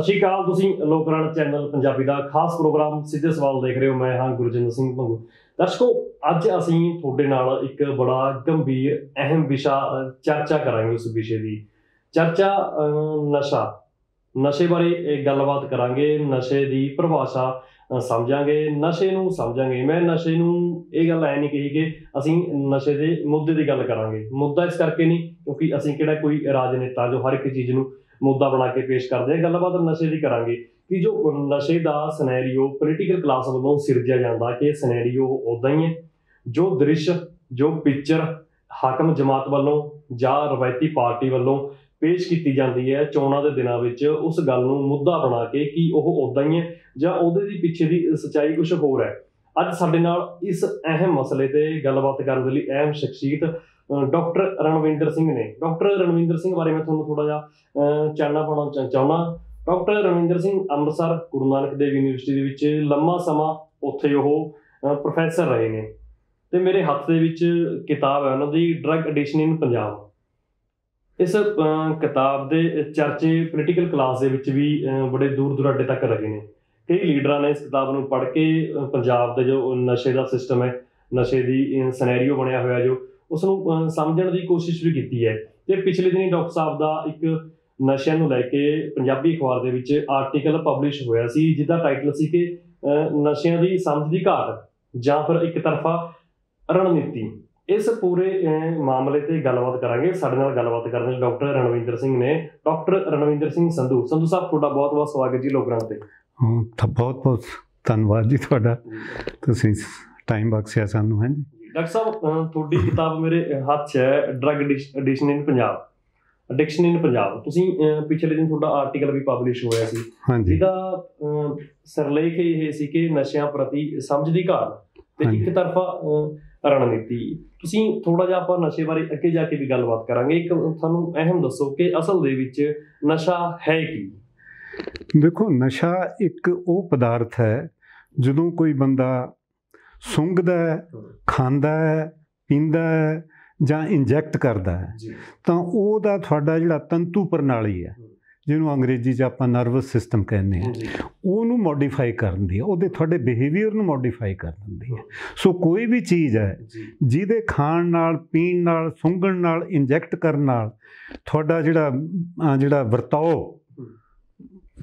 ਸਤਿ ਸ਼੍ਰੀ ਅਕਾਲ ਤੁਸੀਂ ਲੋਕਰਾਣ ਚੈਨਲ ਪੰਜਾਬੀ ਦਾ ਖਾਸ ਪ੍ਰੋਗਰਾਮ ਸਿੱਧੇ ਸਵਾਲ ਦੇਖ ਰਹੇ ਹੋ ਮੈਂ ਹਾਂ ਗੁਰਜਿੰਦਰ ਸਿੰਘ ਭੰਗੂ ਦਰਸ਼ਕੋ ਅੱਜ ਅਸੀਂ ਤੁਹਾਡੇ ਨਾਲ ਇੱਕ ਬੜਾ ਗੰਭੀਰ ਅਹਿਮ ਵਿਸ਼ਾ ਚਰਚਾ ਕਰਾਂਗੇ ਉਸ ਵਿਸ਼ੇ ਦੀ ਚਰਚਾ ਨਸ਼ਾ ਨਸ਼ੇ ਬਾਰੇ ਇੱਕ ਗੱਲਬਾਤ ਕਰਾਂਗੇ ਨਸ਼ੇ ਦੀ ਪਰਿਭਾਸ਼ਾ ਸਮਝਾਂਗੇ ਨਸ਼ੇ ਨੂੰ ਸਮਝਾਂਗੇ ਮੈਂ ਨਸ਼ੇ ਨੂੰ ਇਹ ਗੱਲ ਐ ਨਹੀਂ ਕਹੀ ਕਿ ਅਸੀਂ ਨਸ਼ੇ ਦੇ ਮੁੱਦੇ ਦੀ ਗੱਲ ਕਰਾਂਗੇ ਮੁੱਦਾ ਇਸ ਕਰਕੇ ਨਹੀਂ ਕਿਉਂਕਿ ਅਸੀਂ ਕਿਹੜਾ ਕੋਈ ਰਾਜਨੇਤਾ ਜੋ ਹਰ ਇੱਕ ਚੀਜ਼ ਨੂੰ ਮੁੱਦਾ ਬਣਾ ਕੇ ਪੇਸ਼ ਕਰਦੇ ਆ ਗੱਲਬਾਤ ਨਸ਼ੇ ਦੀ ਕਰਾਂਗੇ ਕਿ ਜੋ ਨਸ਼ੇ ਦਾ ਸਿਨੈਰੀਓ ਪੋਲੀਟੀਕਲ ਕਲਾਸ ਵੱਲੋਂ ਸਿਰਜਿਆ ਜਾਂਦਾ ਕਿ ਸਿਨੈਰੀਓ ਉਦਾਂ ਹੀ ਹੈ ਜੋ ਦ੍ਰਿਸ਼ ਜੋ ਪਿਕਚਰ ਹਾਕਮ ਜਮਾਤ ਵੱਲੋਂ ਜਾਂ ਰਵਾਇਤੀ ਪਾਰਟੀ ਵੱਲੋਂ ਪੇਸ਼ ਕੀਤੀ ਜਾਂਦੀ ਹੈ ਚੋਣਾਂ ਦੇ ਦਿਨਾਂ ਵਿੱਚ ਉਸ ਗੱਲ ਨੂੰ ਮੁੱਦਾ ਬਣਾ ਕੇ ਕਿ ਉਹ ਉਦਾਂ ਹੀ ਹੈ ਜਾਂ ਉਹਦੇ ਦੀ ਪਿੱਛੇ ਦੀ ਸਚਾਈ ਕੁਝ ਹੋਰ ਹੈ ਅੱਜ ਸਾਡੇ ਨਾਲ ਇਸ ਅਹਿਮ ਮਸਲੇ ਤੇ ਗੱਲਬਾਤ ਕਰਨ ਦੇ ਲਈ ਅਹਿਮ ਸ਼ਖਸੀਅਤ ਡਾਕਟਰ ਰਣਵਿੰਦਰ ਸਿੰਘ ਨੇ ਡਾਕਟਰ ਰਣਵਿੰਦਰ ਸਿੰਘ ਬਾਰੇ ਮੈਂ ਤੁਹਾਨੂੰ ਥੋੜਾ ਜਿਹਾ ਚਾਨਣਾ ਪਾਉਣਾ ਚਾਹੁੰਦਾ ਡਾਕਟਰ ਰਣਵਿੰਦਰ ਸਿੰਘ ਅੰਮ੍ਰਿਤਸਰ ਗੁਰੂ ਨਾਨਕ ਦੇਵ ਯੂਨੀਵਰਸਿਟੀ ਦੇ ਵਿੱਚ ਲੰਮਾ ਸਮਾਂ ਉੱਥੇ ਉਹ ਪ੍ਰੋਫੈਸਰ ਰਹੇ ਨੇ ਤੇ ਮੇਰੇ ਹੱਥ ਦੇ ਵਿੱਚ ਕਿਤਾਬ ਹੈ ਉਹਨਾਂ ਦੀ ਡਰੱਗ ਐਡੀਸ਼ਨ ਇਨ ਪੰਜਾਬ ਇਸ ਕਿਤਾਬ ਦੇ ਚਰਚੇ ਪੋਲੀਟੀਕਲ ਕਲਾਸ ਦੇ ਵਿੱਚ ਵੀ ਬੜੇ ਦੂਰ ਦੁਰਾਡੇ ਤੱਕ ਰਹੇ ਨੇ ਕਈ ਲੀਡਰਾਂ ਨੇ ਇਸ ਕਿਤਾਬ ਨੂੰ ਪੜ੍ਹ ਕੇ ਪੰਜਾਬ ਦਾ ਜੋ ਨਸ਼ੇ ਦਾ ਸਿਸਟਮ ਹੈ ਨਸ਼ੇ ਦੀ ਸਿਨੈਰੀਓ ਬਣਿਆ ਹੋਇਆ ਜੋ ਉਸ ਨੂੰ ਸਮਝਣ ਦੀ ਕੋਸ਼ਿਸ਼ ਵੀ ਕੀਤੀ ਹੈ ਤੇ ਪਿਛਲੇ ਦਿਨੀ ਡਾਕਟਰ ਸਾਹਿਬ ਦਾ ਇੱਕ ਨਸ਼ਿਆਂ ਨੂੰ ਲੈ ਕੇ ਪੰਜਾਬੀ ਅਖਬਾਰ ਦੇ ਵਿੱਚ ਆਰਟੀਕਲ ਪਬਲਿਸ਼ ਹੋਇਆ ਸੀ ਜਿਹਦਾ ਟਾਈਟਲ ਸੀ ਕਿ ਨਸ਼ਿਆਂ ਦੀ ਸਮਝ ਦੀ ਘਾਟ ਜਾਂ ਫਿਰ ਇੱਕ ਤਰਫਾ ਰਣਨੀਤੀ ਇਸ ਪੂਰੇ ਮਾਮਲੇ ਤੇ ਗੱਲਬਾਤ ਕਰਾਂਗੇ ਸਾਡੇ ਨਾਲ ਗੱਲਬਾਤ ਕਰਨ ਲਈ ਡਾਕਟਰ ਰਣਵਿੰਦਰ ਸਿੰਘ ਨੇ ਡਾਕਟਰ ਰਣਵਿੰਦਰ ਸਿੰਘ ਸੰਧੂ ਸੰਧੂ ਸਾਹਿਬ ਤੁਹਾਡਾ ਬਹੁਤ-ਬਹੁਤ ਸਵਾਗਤ ਜੀ ਲੋਕਾਂ ਤੇ ਬਹੁਤ-ਬਹੁਤ ਧੰਨਵਾਦ ਜੀ ਤੁਹਾਡਾ ਤੁਸੀਂ ਟਾਈਮ ਬਖਸ਼ਿਆ ਸਾਨੂੰ ਹਾਂਜੀ ਡਾਕਟਰ ਸਾਹਿਬ ਤੁਹਾਡੀ ਕਿਤਾਬ ਮੇਰੇ ਹੱਥ 'ਚ ਹੈ drug addiction in Punjab addiction in Punjab ਤੁਸੀਂ ਪਿਛਲੇ ਦਿਨ ਤੁਹਾਡਾ ਆਰਟੀਕਲ ਵੀ ਪਬਲਿਸ਼ ਹੋਇਆ ਸੀ ਜਿਹਦਾ ਸਰਲੇਖ ਇਹ ਸੀ ਕਿ ਨਸ਼ਿਆਂ ਪ੍ਰਤੀ ਸਮਝ ਦੀ ਘਾਟ ਤੇ ਇੱਕ ਤਰਫਾ ਰਣਨੀਤੀ ਤੁਸੀਂ ਥੋੜਾ ਜਿਹਾ ਆਪਾਂ ਨਸ਼ੇ ਬਾਰੇ ਅੱਗੇ ਜਾ ਕੇ ਵੀ ਗੱਲਬਾਤ ਕਰਾਂਗੇ ਇੱਕ ਤੁਹਾਨੂੰ ਅਹਿਮ ਦੱਸੋ ਕਿ ਅਸਲ ਦੇ ਵਿੱਚ ਨਸ਼ਾ ਹੈ ਕੀ ਦੇਖੋ ਨਸ਼ਾ ਇੱਕ ਉਹ ਪਦਾਰਥ ਹੈ ਜਦੋਂ ਕੋਈ ਬੰਦਾ ਸੁੰਘਦਾ ਹੈ ਖਾਂਦਾ ਹੈ ਪੀਂਦਾ ਹੈ ਜਾਂ ਇੰਜੈਕਟ ਕਰਦਾ ਹੈ ਤਾਂ ਉਹਦਾ ਤੁਹਾਡਾ ਜਿਹੜਾ ਤੰਤੂ ਪ੍ਰਣਾਲੀ ਹੈ ਜਿਹਨੂੰ ਅੰਗਰੇਜ਼ੀ 'ਚ ਆਪਾਂ ਨਰਵਸ ਸਿਸਟਮ ਕਹਿੰਦੇ ਆ ਉਹਨੂੰ ਮੋਡੀਫਾਈ ਕਰਨ ਦੀ ਉਹਦੇ ਤੁਹਾਡੇ ਬਿਹੇਵੀਅਰ ਨੂੰ ਮੋਡੀਫਾਈ ਕਰ ਦਿੰਦੀ ਹੈ ਸੋ ਕੋਈ ਵੀ ਚੀਜ਼ ਹੈ ਜਿਹਦੇ ਖਾਣ ਨਾਲ ਪੀਣ ਨਾਲ ਸੁੰਘਣ ਨਾਲ ਇੰਜੈਕਟ ਕਰਨ ਨਾਲ ਤੁਹਾਡਾ ਜਿਹੜਾ ਜਿਹੜਾ ਵਰਤਾਓ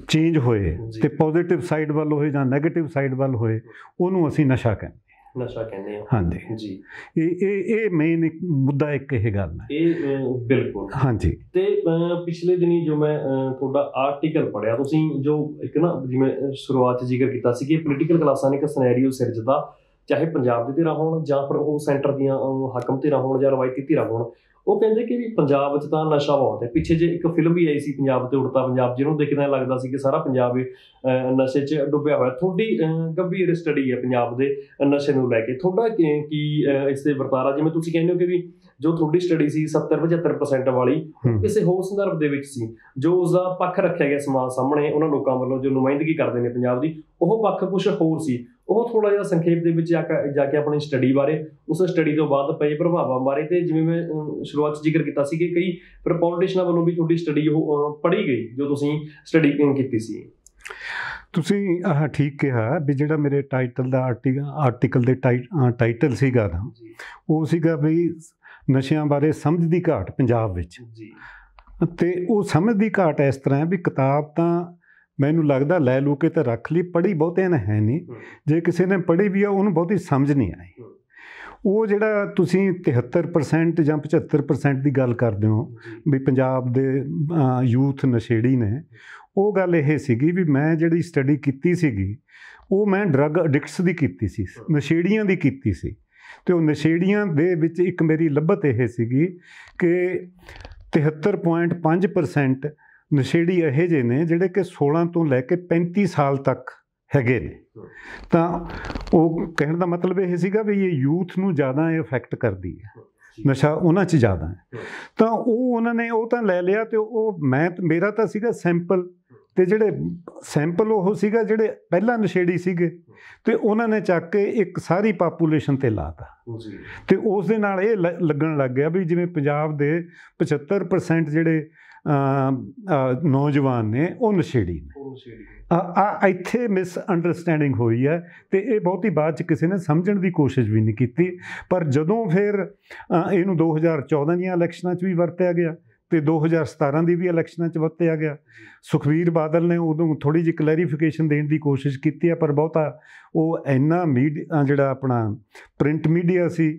ਚੇਂਜ ਹੋਏ ਤੇ ਪੋਜ਼ਿਟਿਵ ਸਾਈਡ ਵੱਲ ਹੋਏ ਜਾਂ 네ਗੇਟਿਵ ਸਾਈਡ ਵੱਲ ਹੋਏ ਉਹਨੂੰ ਅਸੀਂ ਨਸ਼ਾ ਕਹਿੰਦੇ ਨਸ਼ਾ ਕਹਿੰਦੇ ਆ ਹਾਂਜੀ ਜੀ ਇਹ ਇਹ ਇਹ ਮੇਨ ਇੱਕ ਮੁੱਦਾ ਇੱਕ ਇਹ ਗੱਲ ਹੈ ਇਹ ਬਿਲਕੁਲ ਹਾਂਜੀ ਤੇ ਪਿਛਲੇ ਦਿਨੀ ਜੋ ਮੈਂ ਤੁਹਾਡਾ ਆਰਟੀਕਲ ਪੜਿਆ ਤੁਸੀਂ ਜੋ ਇੱਕ ਨਾ ਜਿਵੇਂ ਸ਼ੁਰੂਆਤ ਜ਼ਿਕਰ ਕੀਤਾ ਸੀ ਕਿ ਪੋਲੀਟੀਕਲ ਕਲਾਸਾਂ ਨੇ ਇੱਕ ਸਿਨੈਰੀਓ ਸਿਰਜਦਾ ਚਾਹੇ ਪੰਜਾਬ ਦੇ ਧਿਰਾਂ ਹੋਣ ਜਾਂ ਫਿਰ ਉਹ ਸੈਂਟਰ ਦੀਆਂ ਹਾਕਮ ਧਿਰਾਂ ਹੋਣ ਜਾਂ ਰਵਾਇਤੀ ਧਿਰਾਂ ਹੋਣ ਉਹ ਕਹਿੰਦੇ ਕਿ ਵੀ ਪੰਜਾਬ ਵਿੱਚ ਤਾਂ ਨਸ਼ਾ ਬਹੁਤ ਹੈ ਪਿੱਛੇ ਜੇ ਇੱਕ ਫਿਲਮ ਵੀ ਆਈ ਸੀ ਪੰਜਾਬ ਤੇ ਉੜਤਾ ਪੰਜਾਬ ਜਿਹਨੂੰ ਦੇਖਦਾ ਲੱਗਦਾ ਸੀ ਕਿ ਸਾਰਾ ਪੰਜਾਬ ਨਸ਼ੇ 'ਚ ਡੁੱਬਿਆ ਹੋਇਆ ਥੋੜੀ ਗੰਭੀਰ ਸਟੱਡੀ ਹੈ ਪੰਜਾਬ ਦੇ ਨਸ਼ੇ ਨੂੰ ਲੈ ਕੇ ਥੋੜਾ ਕੀ ਇਸ ਦੇ ਵਰਤਾਰਾ ਜਿਵੇਂ ਤੁਸੀਂ ਕਹਿੰਦੇ ਹੋ ਕਿ ਵੀ ਜੋ ਤੁਹਾਡੀ ਸਟੱਡੀ ਸੀ 70 75% ਵਾਲੀ ਕਿਸੇ ਹੋਰ ਸੰਦਰਭ ਦੇ ਵਿੱਚ ਸੀ ਜੋ ਉਸ ਦਾ ਪੱਖ ਰੱਖਿਆ ਗਿਆ ਸਮਾਜ ਸਾਹਮਣੇ ਉਹਨਾਂ ਲੋਕਾਂ ਵੱਲੋਂ ਜੋ ਨੁਮਾਇੰਦਗੀ ਕਰਦੇ ਨੇ ਪੰਜਾਬ ਦੀ ਉਹ ਪੱਖ ਕੁਝ ਹੋਰ ਸੀ ਉਹ ਥੋੜਾ ਜਿਹਾ ਸੰਖੇਪ ਦੇ ਵਿੱਚ ਜਾ ਕੇ ਆਪਣੀ ਸਟੱਡੀ ਬਾਰੇ ਉਸ ਸਟੱਡੀ ਤੋਂ ਬਾਅਦ ਪਏ ਪ੍ਰਭਾਵਾਂ ਬਾਰੇ ਤੇ ਜਿਵੇਂ ਮੈਂ ਸ਼ੁਰੂਆਤ ਚ ਜ਼ਿਕਰ ਕੀਤਾ ਸੀ ਕਿ ਕਈ ਪ੍ਰੋਪੋਲਿਟਿਸ਼ਨਾਂ ਵੱਲੋਂ ਵੀ ਤੁਹਾਡੀ ਸਟੱਡੀ ਉਹ ਪੜ੍ਹੀ ਗਈ ਜੋ ਤੁਸੀਂ ਸਟੱਡੀ ਕੀਤੀ ਸੀ ਤੁਸੀਂ ਆਹ ਠੀਕ ਕਿਹਾ ਵੀ ਜਿਹੜਾ ਮੇਰੇ ਟਾਈਟਲ ਦਾ ਆਰਟੀਕਲ ਦੇ ਟਾਈਟਲ ਸੀਗਾ ਨਾ ਉਹ ਸੀਗਾ ਵੀ ਨਸ਼ਿਆਂ ਬਾਰੇ ਸਮਝ ਦੀ ਘਾਟ ਪੰਜਾਬ ਵਿੱਚ ਜੀ ਤੇ ਉਹ ਸਮਝ ਦੀ ਘਾਟ ਇਸ ਤਰ੍ਹਾਂ ਹੈ ਵੀ ਕਿਤਾਬ ਤਾਂ ਮੈਨੂੰ ਲੱਗਦਾ ਲੈ ਲੂ ਕੇ ਤਾਂ ਰੱਖ ਲਈ ਪੜ੍ਹੀ ਬਹੁਤਿਆਂ ਨੇ ਹੈ ਨਹੀਂ ਜੇ ਕਿਸੇ ਨੇ ਪੜ੍ਹੀ ਵੀ ਆ ਉਹਨੂੰ ਬਹੁਤੀ ਸਮਝ ਨਹੀਂ ਆਈ ਉਹ ਜਿਹੜਾ ਤੁਸੀਂ 73% ਜਾਂ 75% ਦੀ ਗੱਲ ਕਰਦੇ ਹੋ ਵੀ ਪੰਜਾਬ ਦੇ ਯੂਥ ਨਸ਼ੇੜੀ ਨੇ ਉਹ ਗੱਲ ਇਹ ਸੀਗੀ ਵੀ ਮੈਂ ਜਿਹੜੀ ਸਟੱਡੀ ਕੀਤੀ ਸੀਗੀ ਉਹ ਮੈਂ ਡਰੱਗ ਐਡਿਕਟਸ ਦੀ ਕੀਤੀ ਸੀ ਨਸ਼ੇੜੀਆਂ ਦੀ ਕੀਤੀ ਸੀ ਤੇ ਉਹ ਨਸ਼ੇੜੀਆਂ ਦੇ ਵਿੱਚ ਇੱਕ ਮੇਰੀ ਲੱਭਤ ਇਹ ਸੀਗੀ ਕਿ 73.5% ਨਸ਼ੇੜੀ ਇਹ ਜੇ ਨੇ ਜਿਹੜੇ ਕਿ 16 ਤੋਂ ਲੈ ਕੇ 35 ਸਾਲ ਤੱਕ ਹੈਗੇ ਨੇ ਤਾਂ ਉਹ ਕਹਿਣ ਦਾ ਮਤਲਬ ਇਹ ਸੀਗਾ ਵੀ ਇਹ ਯੂਥ ਨੂੰ ਜ਼ਿਆਦਾ ਇਹ ਕਰਦੀ ਹੈ ਨਸ਼ਾ ਉਹਨਾਂ 'ਚ ਜ਼ਿਆਦਾ ਹੈ ਤਾਂ ਉਹ ਉਹਨਾਂ ਨੇ ਉਹ ਤਾਂ ਲੈ ਲਿਆ ਤੇ ਉਹ ਮੈਂ ਮੇਰਾ ਤਾਂ ਸੀਗਾ ਸੈਂਪਲ ਤੇ ਜਿਹੜੇ ਸੈਂਪਲ ਉਹ ਸੀਗਾ ਜਿਹੜੇ ਪਹਿਲਾਂ ਨਸ਼ੇੜੀ ਸੀਗੇ ਤੇ ਉਹਨਾਂ ਨੇ ਚੱਕ ਕੇ ਇੱਕ ਸਾਰੀ ਪਾਪੂਲੇਸ਼ਨ ਤੇ ਲਾਤਾ ਜੀ ਤੇ ਉਸ ਦੇ ਨਾਲ ਇਹ ਲੱਗਣ ਲੱਗ ਗਿਆ ਵੀ ਜਿਵੇਂ ਪੰਜਾਬ ਦੇ 75% ਜਿਹੜੇ ਨੌਜਵਾਨ ਨੇ ਉਹ ਨਸ਼ੇੜੀ ਨੇ ਆ ਇੱਥੇ ਮਿਸ ਅੰਡਰਸਟੈਂਡਿੰਗ ਹੋਈ ਹੈ ਤੇ ਇਹ ਬਹੁਤੀ ਬਾਅਦ ਚ ਕਿਸੇ ਨੇ ਸਮਝਣ ਦੀ ਕੋਸ਼ਿਸ਼ ਵੀ ਨਹੀਂ ਕੀਤੀ ਪਰ ਜਦੋਂ ਫਿਰ ਇਹਨੂੰ 2014 ਦੀਆਂ ਇਲੈਕਸ਼ਨਾਂ 'ਚ ਵੀ ਵਰਤਿਆ ਗਿਆ ਤੇ 2017 ਦੀ ਵੀ ਇਲੈਕਸ਼ਨਾਂ 'ਚ ਵਰਤਿਆ ਗਿਆ ਸੁਖਵੀਰ ਬਾਦਲ ਨੇ ਉਦੋਂ ਥੋੜੀ ਜਿਹੀ ਕਲੈਰੀਫਿਕੇਸ਼ਨ ਦੇਣ ਦੀ ਕੋਸ਼ਿਸ਼ ਕੀਤੀ ਆ ਪਰ ਬਹੁਤਾ ਉਹ ਇੰਨਾ ਮੀਡੀਆ ਜਿਹੜਾ ਆਪਣਾ ਪ੍ਰਿੰਟ ਮੀਡੀਆ ਸੀ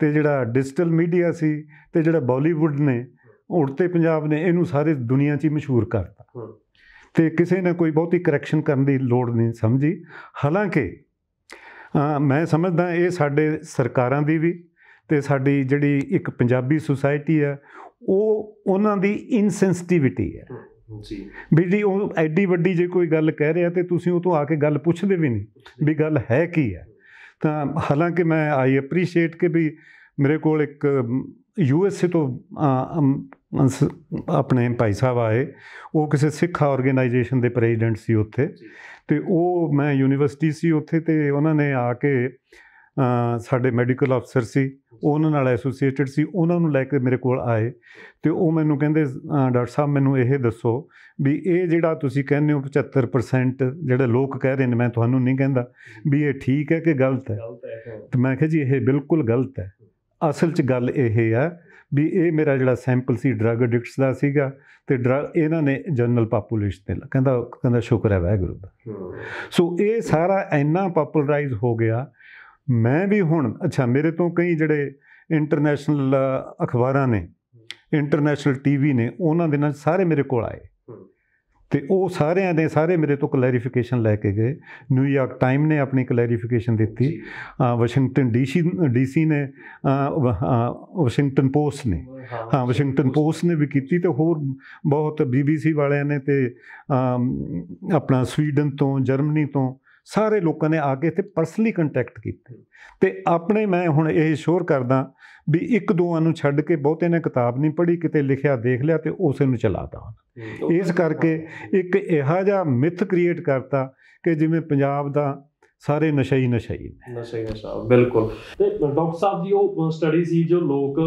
ਤੇ ਜਿਹੜਾ ਡਿਜੀਟਲ ਮੀਡੀਆ ਸੀ ਤੇ ਜਿਹੜਾ ਬਾਲੀਵੁੱਡ ਨੇ ਉੜਤੇ ਪੰਜਾਬ ਨੇ ਇਹਨੂੰ ਸਾਰੇ ਦੁਨੀਆ 'ਚ ਹੀ ਮਸ਼ਹੂਰ ਕਰਤਾ ਤੇ ਕਿਸੇ ਨੇ ਕੋਈ ਬਹੁਤੀ ਕਰੈਕਸ਼ਨ ਕਰਨ ਦੀ ਲੋੜ ਨਹੀਂ ਸਮਝੀ ਹਾਲਾਂਕਿ ਮੈਂ ਸਮਝਦਾ ਇਹ ਸਾਡੇ ਸਰਕਾਰਾਂ ਦੀ ਵੀ ਤੇ ਸਾਡੀ ਜਿਹੜੀ ਇੱਕ ਪੰਜਾਬੀ ਸੁਸਾਇਟੀ ਆ ਉਹ ਉਹਨਾਂ ਦੀ ਇਨਸੈਂਸਿਟੀਵਿਟੀ ਹੈ ਜੀ ਵੀ ਉਹ ਐਡੀ ਵੱਡੀ ਜੇ ਕੋਈ ਗੱਲ ਕਹਿ ਰਿਹਾ ਤੇ ਤੁਸੀਂ ਉਹ ਤੋਂ ਆ ਕੇ ਗੱਲ ਪੁੱਛਦੇ ਵੀ ਨਹੀਂ ਵੀ ਗੱਲ ਹੈ ਕੀ ਹੈ ਤਾਂ ਹਾਲਾਂਕਿ ਮੈਂ ਆਈ ਅਪਰੀਸ਼ੀਏਟ ਕਿ ਵੀ ਮੇਰੇ ਕੋਲ ਇੱਕ ਯੂਐਸਏ ਤੋਂ ਆਪਣੇ ਭਾਈ ਸਾਹਿਬ ਆਏ ਉਹ ਕਿਸੇ ਸਿੱਖ ਆਰਗੇਨਾਈਜੇਸ਼ਨ ਦੇ ਪ੍ਰੈਜ਼ੀਡੈਂਟ ਸੀ ਉੱਥੇ ਤੇ ਉਹ ਮੈਂ ਯੂਨੀਵਰਸਿਟੀ ਸੀ ਉੱਥੇ ਤੇ ਉਹਨਾਂ ਨੇ ਆ ਕੇ ਸਾਡੇ ਮੈਡੀਕਲ ਅਫਸਰ ਸੀ ਉਹਨਾਂ ਨਾਲ ਐਸੋਸੀਏਟਡ ਸੀ ਉਹਨਾਂ ਨੂੰ ਲੈ ਕੇ ਮੇਰੇ ਕੋਲ ਆਏ ਤੇ ਉਹ ਮੈਨੂੰ ਕਹਿੰਦੇ ਡਾਕਟਰ ਸਾਹਿਬ ਮੈਨੂੰ ਇਹ ਦੱਸੋ ਵੀ ਇਹ ਜਿਹੜਾ ਤੁਸੀਂ ਕਹਿੰਦੇ ਹੋ 75% ਜਿਹੜੇ ਲੋਕ ਕਹਿ ਰਹੇ ਨੇ ਮੈਂ ਤੁਹਾਨੂੰ ਨਹੀਂ ਕਹਿੰਦਾ ਵੀ ਇਹ ਠੀਕ ਹੈ ਕਿ ਗਲਤ ਹੈ ਤੇ ਮੈਂ ਕਿਹਾ ਜੀ ਇਹ ਬਿਲਕੁਲ ਗਲਤ ਹੈ ਅਸਲ 'ਚ ਗੱਲ ਇਹ ਹੈ ਵੀ ਇਹ ਮੇਰਾ ਜਿਹੜਾ ਸੈਂਪਲ ਸੀ ਡਰਗ ਐਡਿਕਟਸ ਦਾ ਸੀਗਾ ਤੇ ਇਹਨਾਂ ਨੇ ਜਨਰਲ ਪਾਪੂਲੇਸ਼ਨ ਤੇ ਕਹਿੰਦਾ ਕਹਿੰਦਾ ਸ਼ੁਕਰ ਹੈ ਵਾਹਿਗੁਰੂ ਦਾ ਸੋ ਇਹ ਸਾਰਾ ਇੰਨਾ ਪਪੂਲਰਾਈਜ਼ ਹੋ ਗਿਆ ਮੈਂ ਵੀ ਹੁਣ ਅੱਛਾ ਮੇਰੇ ਤੋਂ ਕਈ ਜਿਹੜੇ ਇੰਟਰਨੈਸ਼ਨਲ ਅਖਬਾਰਾਂ ਨੇ ਇੰਟਰਨੈਸ਼ਨਲ ਟੀਵੀ ਨੇ ਉਹਨਾਂ ਦੇ ਨਾਲ ਸਾਰੇ ਮੇਰੇ ਕੋਲ ਆਏ ਤੇ ਉਹ ਸਾਰਿਆਂ ਦੇ ਸਾਰੇ ਮੇਰੇ ਤੋਂ ਕਲੈਰੀਫਿਕੇਸ਼ਨ ਲੈ ਕੇ ਗਏ ਨਿਊਯਾਰਕ ਟਾਈਮ ਨੇ ਆਪਣੀ ਕਲੈਰੀਫਿਕੇਸ਼ਨ ਦਿੱਤੀ ਵਾਸ਼ਿੰਗਟਨ ਡੀਸੀ ਡੀਸੀ ਨੇ ਵਾਸ਼ਿੰਗਟਨ ਪੋਸਟ ਨੇ ਹਾਂ ਵਾਸ਼ਿੰਗਟਨ ਪੋਸਟ ਨੇ ਵੀ ਕੀਤੀ ਤੇ ਹੋਰ ਬਹੁਤ ਬੀਬੀਸੀ ਵਾਲਿਆਂ ਨੇ ਤੇ ਆਪਣਾ ਸਵੀਡਨ ਤੋਂ ਜਰਮਨੀ ਤੋਂ ਸਾਰੇ ਲੋਕਾਂ ਨੇ ਆ ਕੇ ਇੱਥੇ ਪਰਸਨਲੀ ਕੰਟੈਕਟ ਕੀਤੇ ਤੇ ਆਪਣੇ ਮੈਂ ਹੁਣ ਇਹ ਸ਼ੋਰ ਕਰਦਾ ਵੀ ਇੱਕ ਦੋਆਂ ਨੂੰ ਛੱਡ ਕੇ ਬਹੁਤੇ ਨੇ ਕਿਤਾਬ ਨਹੀਂ ਪੜ੍ਹੀ ਕਿਤੇ ਲਿਖਿਆ ਦੇਖ ਲਿਆ ਤੇ ਉਸੇ ਨੂੰ ਚਲਾਤਾ ਇਸ ਕਰਕੇ ਇੱਕ ਇਹੋ ਜਿਹਾ ਮਿਥ ਕ੍ਰੀਏਟ ਕਰਤਾ ਕਿ ਜਿਵੇਂ ਪੰਜਾਬ ਦਾ ਸਾਰੇ ਨਸ਼ਾ ਹੀ ਨਸ਼ਾ ਹੀ ਨਸ਼ਾ ਹੀ ਨਸ਼ਾ ਬਿਲਕੁਲ ਤੇ ਡਾਕਟਰ ਸਾਹਿਬ ਦੀ ਉਹ ਸਟੱਡੀ ਸੀ ਜੋ ਲੋਕ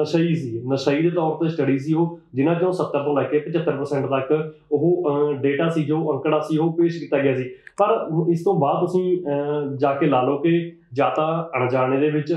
ਨਸ਼ਈ ਸੀ ਨਸ਼ਈ ਦੇ ਤੌਰ ਤੇ ਸਟੱਡੀ ਸੀ ਉਹ ਜਿਨ੍ਹਾਂ ਚੋਂ 70 ਤੋਂ ਲੈ ਕੇ 75% ਤੱਕ ਉਹ ਡੇਟਾ ਸੀ ਜੋ ਅੰਕੜਾ ਸੀ ਉਹ ਪੇਸ਼ ਕੀਤਾ ਗਿਆ ਸੀ ਪਰ ਇਸ ਤੋਂ ਬਾਅਦ ਤੁਸੀਂ ਜਾ ਕੇ ਲਾ ਲਓ ਕਿ ਜਾਂ ਤਾਂ ਅਣਜਾਣੇ ਦੇ ਵਿੱਚ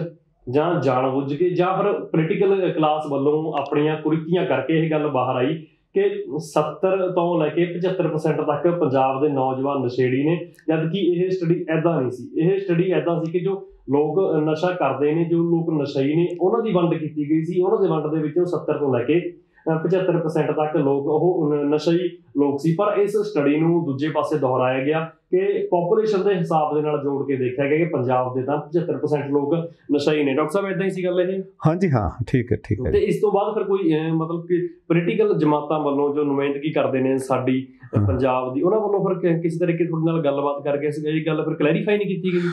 ਜਾਂ ਜਾਣ ਬੁੱਝ ਕੇ ਜਾਂ ਫਿਰ ਪੋਲੀਟੀਕਲ ਕਲਾਸ ਵੱਲੋਂ ਆਪਣੀਆਂ ਕੁਰੀਤੀਆਂ ਕਰਕੇ ਇਹ ਗੱਲ ਬਾਹਰ ਆਈ ਕਿ 70 ਤੋਂ ਲੈ ਕੇ 75% ਤੱਕ ਪੰਜਾਬ ਦੇ ਨੌਜਵਾਨ ਨਸ਼ੇੜੀ ਨੇ ਜਦਕਿ ਇਹ ਸਟੱਡੀ ਐਦਾਂ ਨਹੀਂ ਸੀ ਇਹ ਸਟੱਡੀ ਐਦਾਂ ਸੀ ਕਿ ਜੋ ਲੋਕ ਨਸ਼ਾ ਕਰਦੇ ਨੇ ਜੋ ਲੋਕ ਨਸ਼ਈ ਨੇ ਉਹਨਾਂ ਦੀ ਵੰਡ ਕੀਤੀ ਗਈ ਸੀ ਉਹਨਾਂ ਦੇ ਵੰਡ ਦੇ ਵਿੱਚੋਂ 70 ਤੋਂ ਲੈ ਕੇ 75% ਤੱਕ ਲੋਕ ਉਹ ਨਸ਼ਈ ਲੋਕ ਸੀ ਪਰ ਇਸ ਸਟੱਡੀ ਨੂੰ ਦੂਜੇ ਪਾਸੇ ਦੁਹਰਾਇਆ ਗਿਆ ਕਿ ਪੋਪੂਲੇਸ਼ਨ ਦੇ ਹਿਸਾਬ ਦੇ ਨਾਲ ਜੋੜ ਕੇ ਦੇਖਿਆ ਗਿਆ ਕਿ ਪੰਜਾਬ ਦੇ ਤਾਂ 75% ਲੋਕ ਨਸ਼ਈ ਨੇ ਡਾਕਟਰ ਸਾਹਿਬ ਇਦਾਂ ਹੀ ਸੀ ਗੱਲ ਇਹ ਹਾਂਜੀ ਹਾਂ ਠੀਕ ਹੈ ਠੀਕ ਹੈ ਤੇ ਇਸ ਤੋਂ ਬਾਅਦ ਫਿਰ ਕੋਈ ਮਤਲਬ ਕਿ ਪੋਲੀਟੀਕਲ ਜਮਾਤਾਂ ਵੱਲੋਂ ਜੋ ਨੁਮਾਇੰਦਗੀ ਕਰਦੇ ਨੇ ਸਾਡੀ ਪੰਜਾਬ ਦੀ ਉਹਨਾਂ ਵੱਲੋਂ ਫਿਰ ਕਿਸੇ ਤਰੀਕੇ ਤੁਹਾਡੇ ਨਾਲ ਗੱਲਬਾਤ ਕਰਕੇ ਇਸ ਗੱਲ ਫਿਰ ਕਲੈਰੀਫਾਈ ਨਹੀਂ ਕੀਤੀ ਗਈ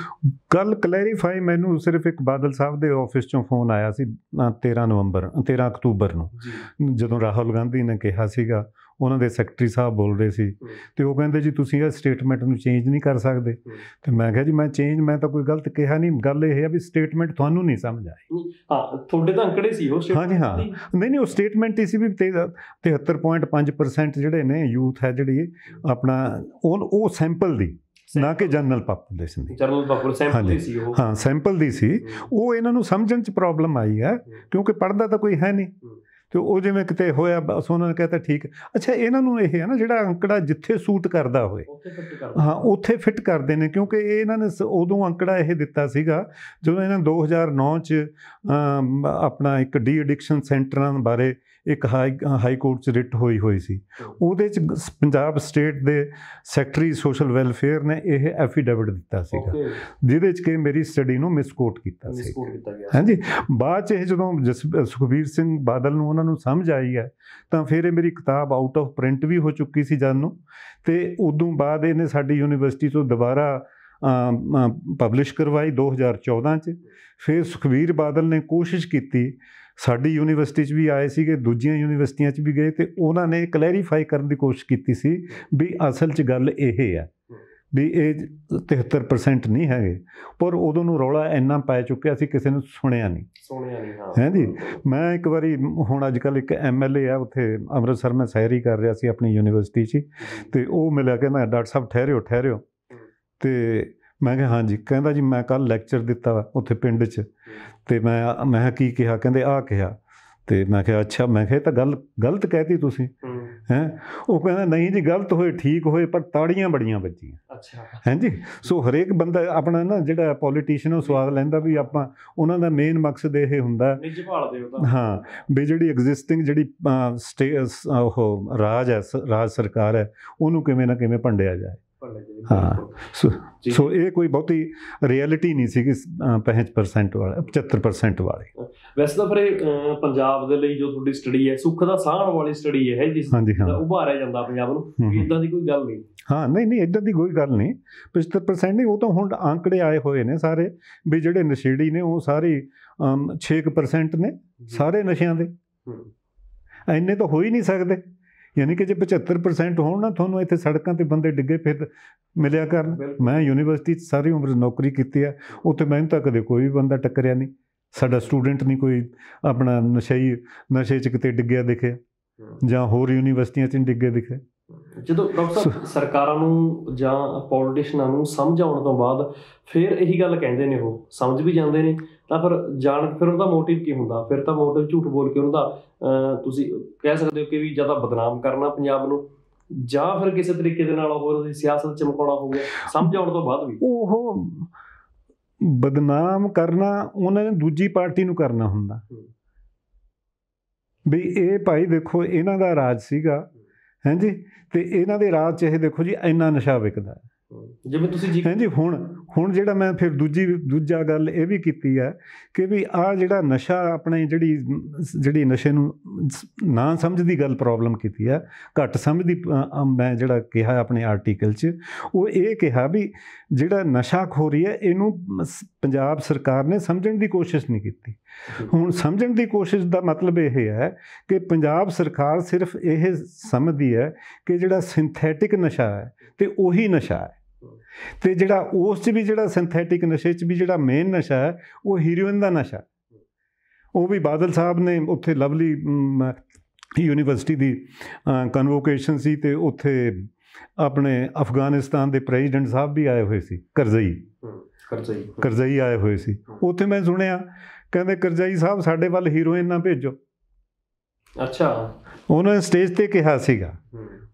ਗੱਲ ਕਲੈਰੀਫਾਈ ਮੈਨੂੰ ਸਿਰਫ ਇੱਕ ਬਾਦਲ ਸਾਹਿਬ ਦੇ ਆਫਿਸ ਚੋਂ ਫੋਨ ਆਇਆ ਸੀ 13 ਨਵੰਬਰ 13 ਅਕਤੂਬਰ ਨੂੰ ਜਦੋਂ ਰਾਹੁਲ ਗਾਂਧੀ ਨੇ ਕਿਹਾ ਸੀਗਾ ਉਹਨਾਂ ਦੇ ਸੈਕਟਰੀ ਸਾਹਿਬ ਬੋਲ ਰਹੇ ਸੀ ਤੇ ਉਹ ਕਹਿੰਦੇ ਜੀ ਤੁਸੀਂ ਇਹ ਸਟੇਟਮੈਂਟ ਨੂੰ ਚੇਂਜ ਨਹੀਂ ਕਰ ਸਕਦੇ ਤੇ ਮੈਂ ਕਿਹਾ ਜੀ ਮੈਂ ਚੇਂਜ ਮੈਂ ਤਾਂ ਕੋਈ ਗਲਤ ਕਿਹਾ ਨਹੀਂ ਗੱਲ ਇਹ ਹੈ ਵੀ ਸਟੇਟਮੈਂਟ ਤੁਹਾਨੂੰ ਨਹੀਂ ਸਮਝ ਆਈ ਹਾਂ ਤੁਹਾਡੇ ਤਾਂ ਅੰਕੜੇ ਸੀ ਉਹ ਹਾਂਜੀ ਹਾਂ ਨਹੀਂ ਨਹੀਂ ਉਹ ਸਟੇਟਮੈਂਟ ਸੀ ਵੀ 73.5% ਜਿਹੜੇ ਨੇ ਯੂਥ ਹੈ ਜਿਹੜੀ ਆਪਣਾ ਉਹ ਉਹ ਸੈਂਪਲ ਦੀ ਨਾ ਕਿ ਜਨਰਲ ਪਾਪੂਲੇਸ਼ਨ ਦੀ ਜਨਰਲ ਪਾਪੂਲੇਸ਼ਨ ਸੈਂਪਲ ਦੀ ਸੀ ਉਹ ਹਾਂ ਸੈਂਪਲ ਦੀ ਸੀ ਉਹ ਇਹਨਾਂ ਨੂੰ ਸਮਝਣ ਚ ਪ੍ਰੋਬਲਮ ਆਈ ਹੈ ਕਿਉਂਕਿ ਪੜਦਾ ਤਾਂ ਕੋਈ ਹੈ ਨਹੀਂ ਤੇ ਉਹ ਜਿਵੇਂ ਕਿਤੇ ਹੋਇਆ ਬਸ ਉਹਨਾਂ ਨੇ ਕਹਤਾ ਠੀਕ ਅੱਛਾ ਇਹਨਾਂ ਨੂੰ ਇਹ ਹੈ ਨਾ ਜਿਹੜਾ ਅੰਕੜਾ ਜਿੱਥੇ ਸੂਟ ਕਰਦਾ ਹੋਵੇ ਹਾਂ ਉੱਥੇ ਫਿੱਟ ਕਰਦੇ ਨੇ ਕਿਉਂਕਿ ਇਹ ਇਹਨਾਂ ਨੇ ਉਦੋਂ ਅੰਕੜਾ ਇਹ ਦਿੱਤਾ ਸੀਗਾ ਜਦੋਂ ਇਹਨਾਂ 2009 ਚ ਆਪਣਾ ਇੱਕ ਡੀ ਐਡਿਕਸ਼ਨ ਸੈਂਟਰਾਂ ਬਾਰੇ ਇੱਕ ਹਾਈ ਹਾਈ ਕੋਰਟ 'ਚ ਰਿਟ ਹੋਈ ਹੋਈ ਸੀ ਉਹਦੇ 'ਚ ਪੰਜਾਬ ਸਟੇਟ ਦੇ ਸੈਕਟਰੀ ਸੋਸ਼ਲ ਵੈਲਫੇਅਰ ਨੇ ਇਹ ਐਫੀਡੇਵਿਟ ਦਿੱਤਾ ਸੀਗਾ ਜਿਹਦੇ 'ਚ ਕਿ ਮੇਰੀ ਸਟੱਡੀ ਨੂੰ ਮਿਸਕੋਟ ਕੀਤਾ ਸੀ ਹਾਂਜੀ ਬਾਅਦ 'ਚ ਇਹ ਜਦੋਂ ਸੁਖਵੀਰ ਸਿੰਘ ਬਾਦਲ ਨੂੰ ਉਹਨਾਂ ਨੂੰ ਸਮਝ ਆਈ ਹੈ ਤਾਂ ਫਿਰ ਇਹ ਮੇਰੀ ਕਿਤਾਬ ਆਊਟ ਆਫ ਪ੍ਰਿੰਟ ਵੀ ਹੋ ਚੁੱਕੀ ਸੀ ਜਦ ਨੂੰ ਤੇ ਉਦੋਂ ਬਾਅਦ ਇਹਨੇ ਸਾਡੀ ਯੂਨੀਵਰਸਿਟੀ ਤੋਂ ਦੁਬਾਰਾ ਪਬਲਿਸ਼ ਕਰਵਾਈ 2014 ਚ ਫਿਰ ਸੁਖਵੀਰ ਬਾਦਲ ਨੇ ਕੋਸ਼ਿਸ਼ ਕੀਤੀ ਸਾਡੀ ਯੂਨੀਵਰਸਿਟੀ 'ਚ ਵੀ ਆਏ ਸੀਗੇ ਦੂਜੀਆਂ ਯੂਨੀਵਰਸਿਟੀਆਂ 'ਚ ਵੀ ਗਏ ਤੇ ਉਹਨਾਂ ਨੇ ਕਲੈਰੀਫਾਈ ਕਰਨ ਦੀ ਕੋਸ਼ਿਸ਼ ਕੀਤੀ ਸੀ ਵੀ ਅਸਲ 'ਚ ਗੱਲ ਇਹ ਹੈ ਵੀ ਇਹ 73% ਨਹੀਂ ਹੈਗੇ ਪਰ ਉਦੋਂ ਨੂੰ ਰੌਲਾ ਇੰਨਾ ਪੈ ਚੁੱਕਿਆ ਸੀ ਕਿਸੇ ਨੂੰ ਸੁਣਿਆ ਨਹੀਂ ਸੁਣਿਆ ਨਹੀਂ ਹਾਂ ਜੀ ਮੈਂ ਇੱਕ ਵਾਰੀ ਹੁਣ ਅੱਜ ਕੱਲ ਇੱਕ ਐਮਐਲਏ ਆ ਉੱਥੇ ਅੰਮ੍ਰਿਤਸਰ ਮੈਂ ਸਹਿਰੀ ਕਰ ਰਿਹਾ ਸੀ ਆਪਣੀ ਯੂਨੀਵਰਸਿਟੀ 'ਚ ਤੇ ਉਹ ਮਿਲਿਆ ਕਹਿੰਦਾ ਡਾਕਟਰ ਸਾਹਿਬ ਠਹਿਰਿਓ ਠਹਿਰਿਓ ਤੇ ਮੈਂ ਕਿਹਾ ਹਾਂਜੀ ਕਹਿੰਦਾ ਜੀ ਮੈਂ ਕੱਲ ਲੈਕਚਰ ਦਿੱਤਾ ਉੱਥੇ ਪਿੰਡ 'ਚ ਤੇ ਮੈਂ ਮੈਂ ਕੀ ਕਿਹਾ ਕਹਿੰਦੇ ਆ ਕਿਹਾ ਤੇ ਮੈਂ ਕਿਹਾ ਅੱਛਾ ਮੈਂ ਕਿਹਾ ਤਾਂ ਗੱਲ ਗਲਤ ਕਹਿਤੀ ਤੁਸੀਂ ਹੈ ਉਹ ਕਹਿੰਦਾ ਨਹੀਂ ਜੀ ਗਲਤ ਹੋਏ ਠੀਕ ਹੋਏ ਪਰ ਤਾੜੀਆਂ ਬੜੀਆਂ ਵੱਜੀਆਂ ਅੱਛਾ ਹੈ ਜੀ ਸੋ ਹਰੇਕ ਬੰਦਾ ਆਪਣਾ ਨਾ ਜਿਹੜਾ ਪੋਲੀਟੀਸ਼ੀਅਨ ਉਹ ਸਵਾਦ ਲੈਂਦਾ ਵੀ ਆਪਾਂ ਉਹਨਾਂ ਦਾ ਮੇਨ ਮਕਸਦ ਇਹ ਹੁੰਦਾ ਨਿੱਜ ਭਾਲਦੇ ਉਹਦਾ ਹਾਂ ਵੀ ਜਿਹੜੀ ਐਗਜ਼ਿਸਟਿੰਗ ਜਿਹੜੀ ਉਹ ਰਾਜ ਹੈ ਰਾਜ ਸਰਕਾਰ ਹੈ ਉਹਨੂੰ ਕਿਵੇਂ ਨਾ ਕਿਵੇਂ ਭੰਡਿਆ ਜਾਏ ਹਾਂ ਸੋ ਇਹ ਕੋਈ ਬਹੁਤੀ ਰਿਐਲਿਟੀ ਨਹੀਂ ਸੀ ਕਿ 65% ਵਾਲੇ 75% ਵਾਲੇ ਵੈਸੇ ਤਾਂ ਫਿਰ ਪੰਜਾਬ ਦੇ ਲਈ ਜੋ ਤੁਹਾਡੀ ਸਟੱਡੀ ਹੈ ਸੁੱਖ ਦਾ ਸਾਹਣ ਵਾਲੀ ਸਟੱਡੀ ਹੈ ਜਿਸ ਦਾ ਉਭਾਰਿਆ ਜਾਂਦਾ ਪੰਜਾਬ ਨੂੰ ਇਦਾਂ ਦੀ ਕੋਈ ਗੱਲ ਨਹੀਂ ਹਾਂ ਨਹੀਂ ਨਹੀਂ ਇਦਾਂ ਦੀ ਕੋਈ ਗੱਲ ਨਹੀਂ 75% ਨਹੀਂ ਉਹ ਤਾਂ ਹੁਣ ਅੰਕੜੇ ਆਏ ਹੋਏ ਨੇ ਸਾਰੇ ਵੀ ਜਿਹੜੇ ਨਸ਼ੇੜੀ ਨੇ ਉਹ ਸਾਰੇ 6% ਨੇ ਸਾਰੇ ਨਸ਼ਿਆਂ ਦੇ ਐਨੇ ਤਾਂ ਹੋ ਹੀ ਨਹੀਂ ਸਕਦੇ ਯਾਨੀ ਕਿ ਜੇ 75% ਹੋਣ ਨਾ ਤੁਹਾਨੂੰ ਇੱਥੇ ਸੜਕਾਂ ਤੇ ਬੰਦੇ ਡਿੱਗੇ ਫਿਰ ਮਿਲਿਆ ਕਰਨ ਮੈਂ ਯੂਨੀਵਰਸਿਟੀ 'ਚ ਸਾਰੀ ਉਮਰ ਨੌਕਰੀ ਕੀਤੀ ਆ ਉੱਥੇ ਮੈਨੂੰ ਤਾਂ ਕਦੇ ਕੋਈ ਵੀ ਬੰਦਾ ਟੱਕਰਿਆ ਨਹੀਂ ਸਾਡਾ ਸਟੂਡੈਂਟ ਨਹੀਂ ਕੋਈ ਆਪਣਾ ਨਸ਼ਈ ਨਸ਼ੇ 'ਚ ਕਿਤੇ ਡਿੱਗਿਆ ਦੇਖਿਆ ਜਾਂ ਹੋਰ ਯੂਨੀਵਰਸਿਟੀਆਂ 'ਚ ਡਿੱਗੇ ਦਿਖੇ ਜਦੋਂ ਡਾਕਟਰ ਸਾਹਿਬ ਸਰਕਾਰਾਂ ਨੂੰ ਜਾਂ ਪੋਲਿਟਿਸ਼ਨਾਂ ਨੂੰ ਸਮਝਾਉਣ ਤੋਂ ਬਾਅਦ ਫਿਰ ਇਹੀ ਗੱਲ ਕਹਿੰਦੇ ਨੇ ਉਹ ਸਮਝ ਵੀ ਜਾਂਦੇ ਨੇ ਤਾਂ ਫਿਰ ਜਾਣ ਫਿਰ ਉਹਦਾ ਮੋਟਿਵ ਕੀ ਹੁੰਦਾ ਫਿਰ ਤਾਂ ਮੋਟਿਵ ਝੂਠ ਬੋਲ ਕੇ ਉਹਦਾ ਤੁਸੀਂ ਕਹਿ ਸਕਦੇ ਹੋ ਕਿ ਵੀ ਜਿਆਦਾ ਬਦਨਾਮ ਕਰਨਾ ਪੰਜਾਬ ਨੂੰ ਜਾਂ ਫਿਰ ਕਿਸੇ ਤਰੀਕੇ ਦੇ ਨਾਲ ਹੋਰ ਉਹਦੀ ਸਿਆਸਤ ਚਮਕਾਉਣਾ ਹੋ ਗਿਆ ਸਮਝਾਉਣ ਤੋਂ ਬਾਅਦ ਵੀ ਉਹ ਬਦਨਾਮ ਕਰਨਾ ਉਹਨਾਂ ਨੇ ਦੂਜੀ ਪਾਰਟੀ ਨੂੰ ਕਰਨਾ ਹੁੰਦਾ ਵੀ ਇਹ ਭਾਈ ਦੇਖੋ ਇਹਨਾਂ ਦਾ ਰਾਜ ਸੀਗਾ ਹਾਂਜੀ ਤੇ ਇਹਨਾਂ ਦੇ ਰਾਜ 'ਚ ਇਹ ਦੇਖੋ ਜੀ ਇੰਨਾ ਨਸ਼ਾ ਵਿਕਦਾ ਜਿਵੇਂ ਤੁਸੀਂ ਜੀ ਹਾਂਜੀ ਹੁਣ ਹੁਣ ਜਿਹੜਾ ਮੈਂ ਫਿਰ ਦੂਜੀ ਦੂਜਾ ਗੱਲ ਇਹ ਵੀ ਕੀਤੀ ਹੈ ਕਿ ਵੀ ਆ ਜਿਹੜਾ ਨਸ਼ਾ ਆਪਣੇ ਜਿਹੜੀ ਜਿਹੜੀ ਨਸ਼ੇ ਨੂੰ ਨਾ ਸਮਝਦੀ ਗੱਲ ਪ੍ਰੋਬਲਮ ਕੀਤੀ ਹੈ ਘੱਟ ਸਮਝਦੀ ਮੈਂ ਜਿਹੜਾ ਕਿਹਾ ਆਪਣੇ ਆਰਟੀਕਲ 'ਚ ਉਹ ਇਹ ਕਿਹਾ ਵੀ ਜਿਹੜਾ ਨਸ਼ਾ ਖੋਰੀ ਹੈ ਇਹਨੂੰ ਪੰਜਾਬ ਸਰਕਾਰ ਨੇ ਸਮਝਣ ਦੀ ਕੋਸ਼ਿਸ਼ ਨਹੀਂ ਕੀਤੀ ਹੁਣ ਸਮਝਣ ਦੀ ਕੋਸ਼ਿਸ਼ ਦਾ ਮਤਲਬ ਇਹ ਹੈ ਕਿ ਪੰਜਾਬ ਸਰਕਾਰ ਸਿਰਫ ਇਹ ਸਮਝਦੀ ਹੈ ਕਿ ਜਿਹੜਾ ਸਿੰਥੈਟਿਕ ਨਸ਼ਾ ਹੈ ਤੇ ਉਹੀ ਨਸ਼ਾ ਹੈ ਤੇ ਜਿਹੜਾ ਉਸ 'ਚ ਵੀ ਜਿਹੜਾ ਸਿੰਥੈਟਿਕ ਨਸ਼ੇ 'ਚ ਵੀ ਜਿਹੜਾ ਮੇਨ ਨਸ਼ਾ ਹੈ ਉਹ ਹੀਰੋਇਨ ਦਾ ਨਸ਼ਾ ਉਹ ਵੀ ਬਾਦਲ ਸਾਹਿਬ ਨੇ ਉੱਥੇ ਲਵਲੀ ਯੂਨੀਵਰਸਿਟੀ ਦੀ ਕਨਵੋਕੇਸ਼ਨ ਸੀ ਤੇ ਉੱਥੇ ਆਪਣੇ ਅਫਗਾਨਿਸਤਾਨ ਦੇ ਪ੍ਰੈਜ਼ੀਡੈਂਟ ਸਾਹਿਬ ਵੀ ਆਏ ਹੋਏ ਸੀ ਕਰਜ਼ਈ ਕਰਜ਼ਈ ਕਰਜ਼ਈ ਆਏ ਹੋਏ ਸੀ ਉੱਥੇ ਮੈਂ ਸੁਣਿਆ ਕਹਿੰਦੇ ਕਰਜ਼ਈ ਸਾਹਿਬ ਸਾਡੇ ਵੱਲ ਹੀਰੋਇਨ ਨਾ ਭੇਜੋ ਅੱਛਾ ਉਹਨਾਂ ਨੇ ਸਟੇਜ ਤੇ ਕਿਹਾ ਸੀਗਾ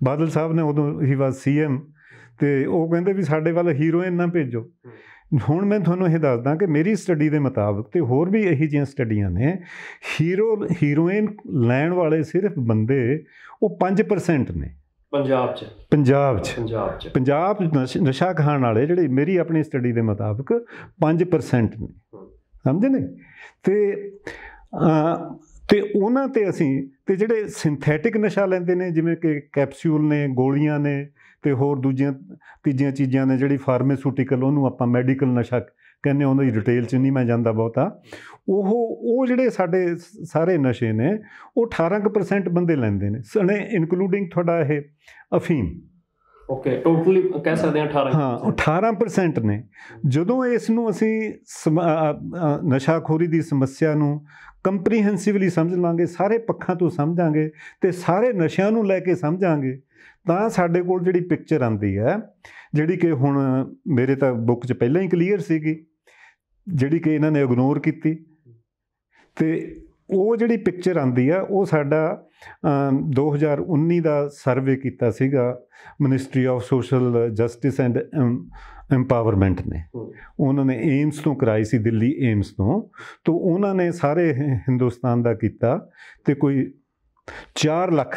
ਬਾਦਲ ਸਾਹਿਬ ਨੇ ਉਦੋਂ ਹੀ ਵਾਸ ਸੀਐਮ ਤੇ ਉਹ ਕਹਿੰਦੇ ਵੀ ਸਾਡੇ ਵੱਲ ਹੀਰੋ ਇਹਨਾਂ ਭੇਜੋ ਹੁਣ ਮੈਂ ਤੁਹਾਨੂੰ ਇਹ ਦੱਸਦਾ ਕਿ ਮੇਰੀ ਸਟੱਡੀ ਦੇ ਮੁਤਾਬਕ ਤੇ ਹੋਰ ਵੀ ਇਹੀ ਜਿਹੀਆਂ ਸਟੱਡੀਆਂ ਨੇ ਹੀਰੋ ਹੀਰੋਇਨ ਲੈਣ ਵਾਲੇ ਸਿਰਫ ਬੰਦੇ ਉਹ 5% ਨੇ ਪੰਜਾਬ 'ਚ ਪੰਜਾਬ 'ਚ ਪੰਜਾਬ 'ਚ ਪੰਜਾਬ ਨਸ਼ਾ ਖਾਣ ਵਾਲੇ ਜਿਹੜੇ ਮੇਰੀ ਆਪਣੀ ਸਟੱਡੀ ਦੇ ਮੁਤਾਬਕ 5% ਨੇ ਸਮਝਦੇ ਨੇ ਤੇ ਤੇ ਉਹਨਾਂ ਤੇ ਅਸੀਂ ਤੇ ਜਿਹੜੇ ਸਿੰਥੈਟਿਕ ਨਸ਼ਾ ਲੈਂਦੇ ਨੇ ਜਿਵੇਂ ਕਿ ਕੈਪਸੂਲ ਨੇ ਗੋਲੀਆਂ ਨੇ ਤੇ ਹੋਰ ਦੂਜੀਆਂ ਤੀਜੀਆਂ ਚੀਜ਼ਾਂ ਨੇ ਜਿਹੜੀ ਫਾਰਮਾਸਿਊਟੀਕਲ ਉਹਨੂੰ ਆਪਾਂ ਮੈਡੀਕਲ ਨਸ਼ਾ ਕਹਿੰਦੇ ਉਹਨਾਂ ਦੀ ਡਿਟੇਲ 'ਚ ਨਹੀਂ ਮੈਂ ਜਾਂਦਾ ਬਹੁਤਾ ਉਹ ਉਹ ਜਿਹੜੇ ਸਾਡੇ ਸਾਰੇ ਨਸ਼ੇ ਨੇ ਉਹ 18% ਬੰਦੇ ਲੈਂਦੇ ਨੇ ਸਣੇ ਇਨਕਲੂਡਿੰਗ ਤੁਹਾਡਾ ਇਹ ਅਫੀਮ ਓਕੇ ਟੋਟਲੀ ਕਹਿ ਸਕਦੇ ਆ 18 ਹਾਂ 18% ਨੇ ਜਦੋਂ ਇਸ ਨੂੰ ਅਸੀਂ ਨਸ਼ਾਖੋਰੀ ਦੀ ਸਮੱਸਿਆ ਨੂੰ ਕੰਪਰੀਹੈਂਸਿਵਲੀ ਸਮਝ ਲਾਂਗੇ ਸਾਰੇ ਪੱਖਾਂ ਤੋਂ ਸਮਝਾਂਗੇ ਤੇ ਸਾਰੇ ਨਸ਼ਿਆਂ ਨੂੰ ਲੈ ਕੇ ਸਮਝਾਂਗੇ ਤਾਂ ਸਾਡੇ ਕੋਲ ਜਿਹੜੀ ਪਿਕਚਰ ਆਂਦੀ ਹੈ ਜਿਹੜੀ ਕਿ ਹੁਣ ਮੇਰੇ ਤਾਂ ਬੁੱਕ 'ਚ ਪਹਿਲਾਂ ਹੀ ਕਲੀਅਰ ਸੀਗੀ ਜਿਹੜੀ ਕਿ ਇਹਨਾਂ ਨੇ ਇਗਨੋਰ ਕੀਤੀ ਤੇ ਉਹ ਜਿਹੜੀ ਪਿਕਚਰ ਆਂਦੀ ਆ ਉਹ ਸਾਡਾ 2019 ਦਾ ਸਰਵੇ ਕੀਤਾ ਸੀਗਾ Ministry of Social Justice and Empowerment ਨੇ ਉਹਨਾਂ ਨੇ ਏਮਸ ਤੋਂ ਕਰਾਈ ਸੀ ਦਿੱਲੀ ਏਮਸ ਤੋਂ ਤੋਂ ਉਹਨਾਂ ਨੇ ਸਾਰੇ ਹਿੰਦੁਸਤਾਨ ਦਾ ਕੀਤਾ ਤੇ ਕੋਈ 4 ਲੱਖ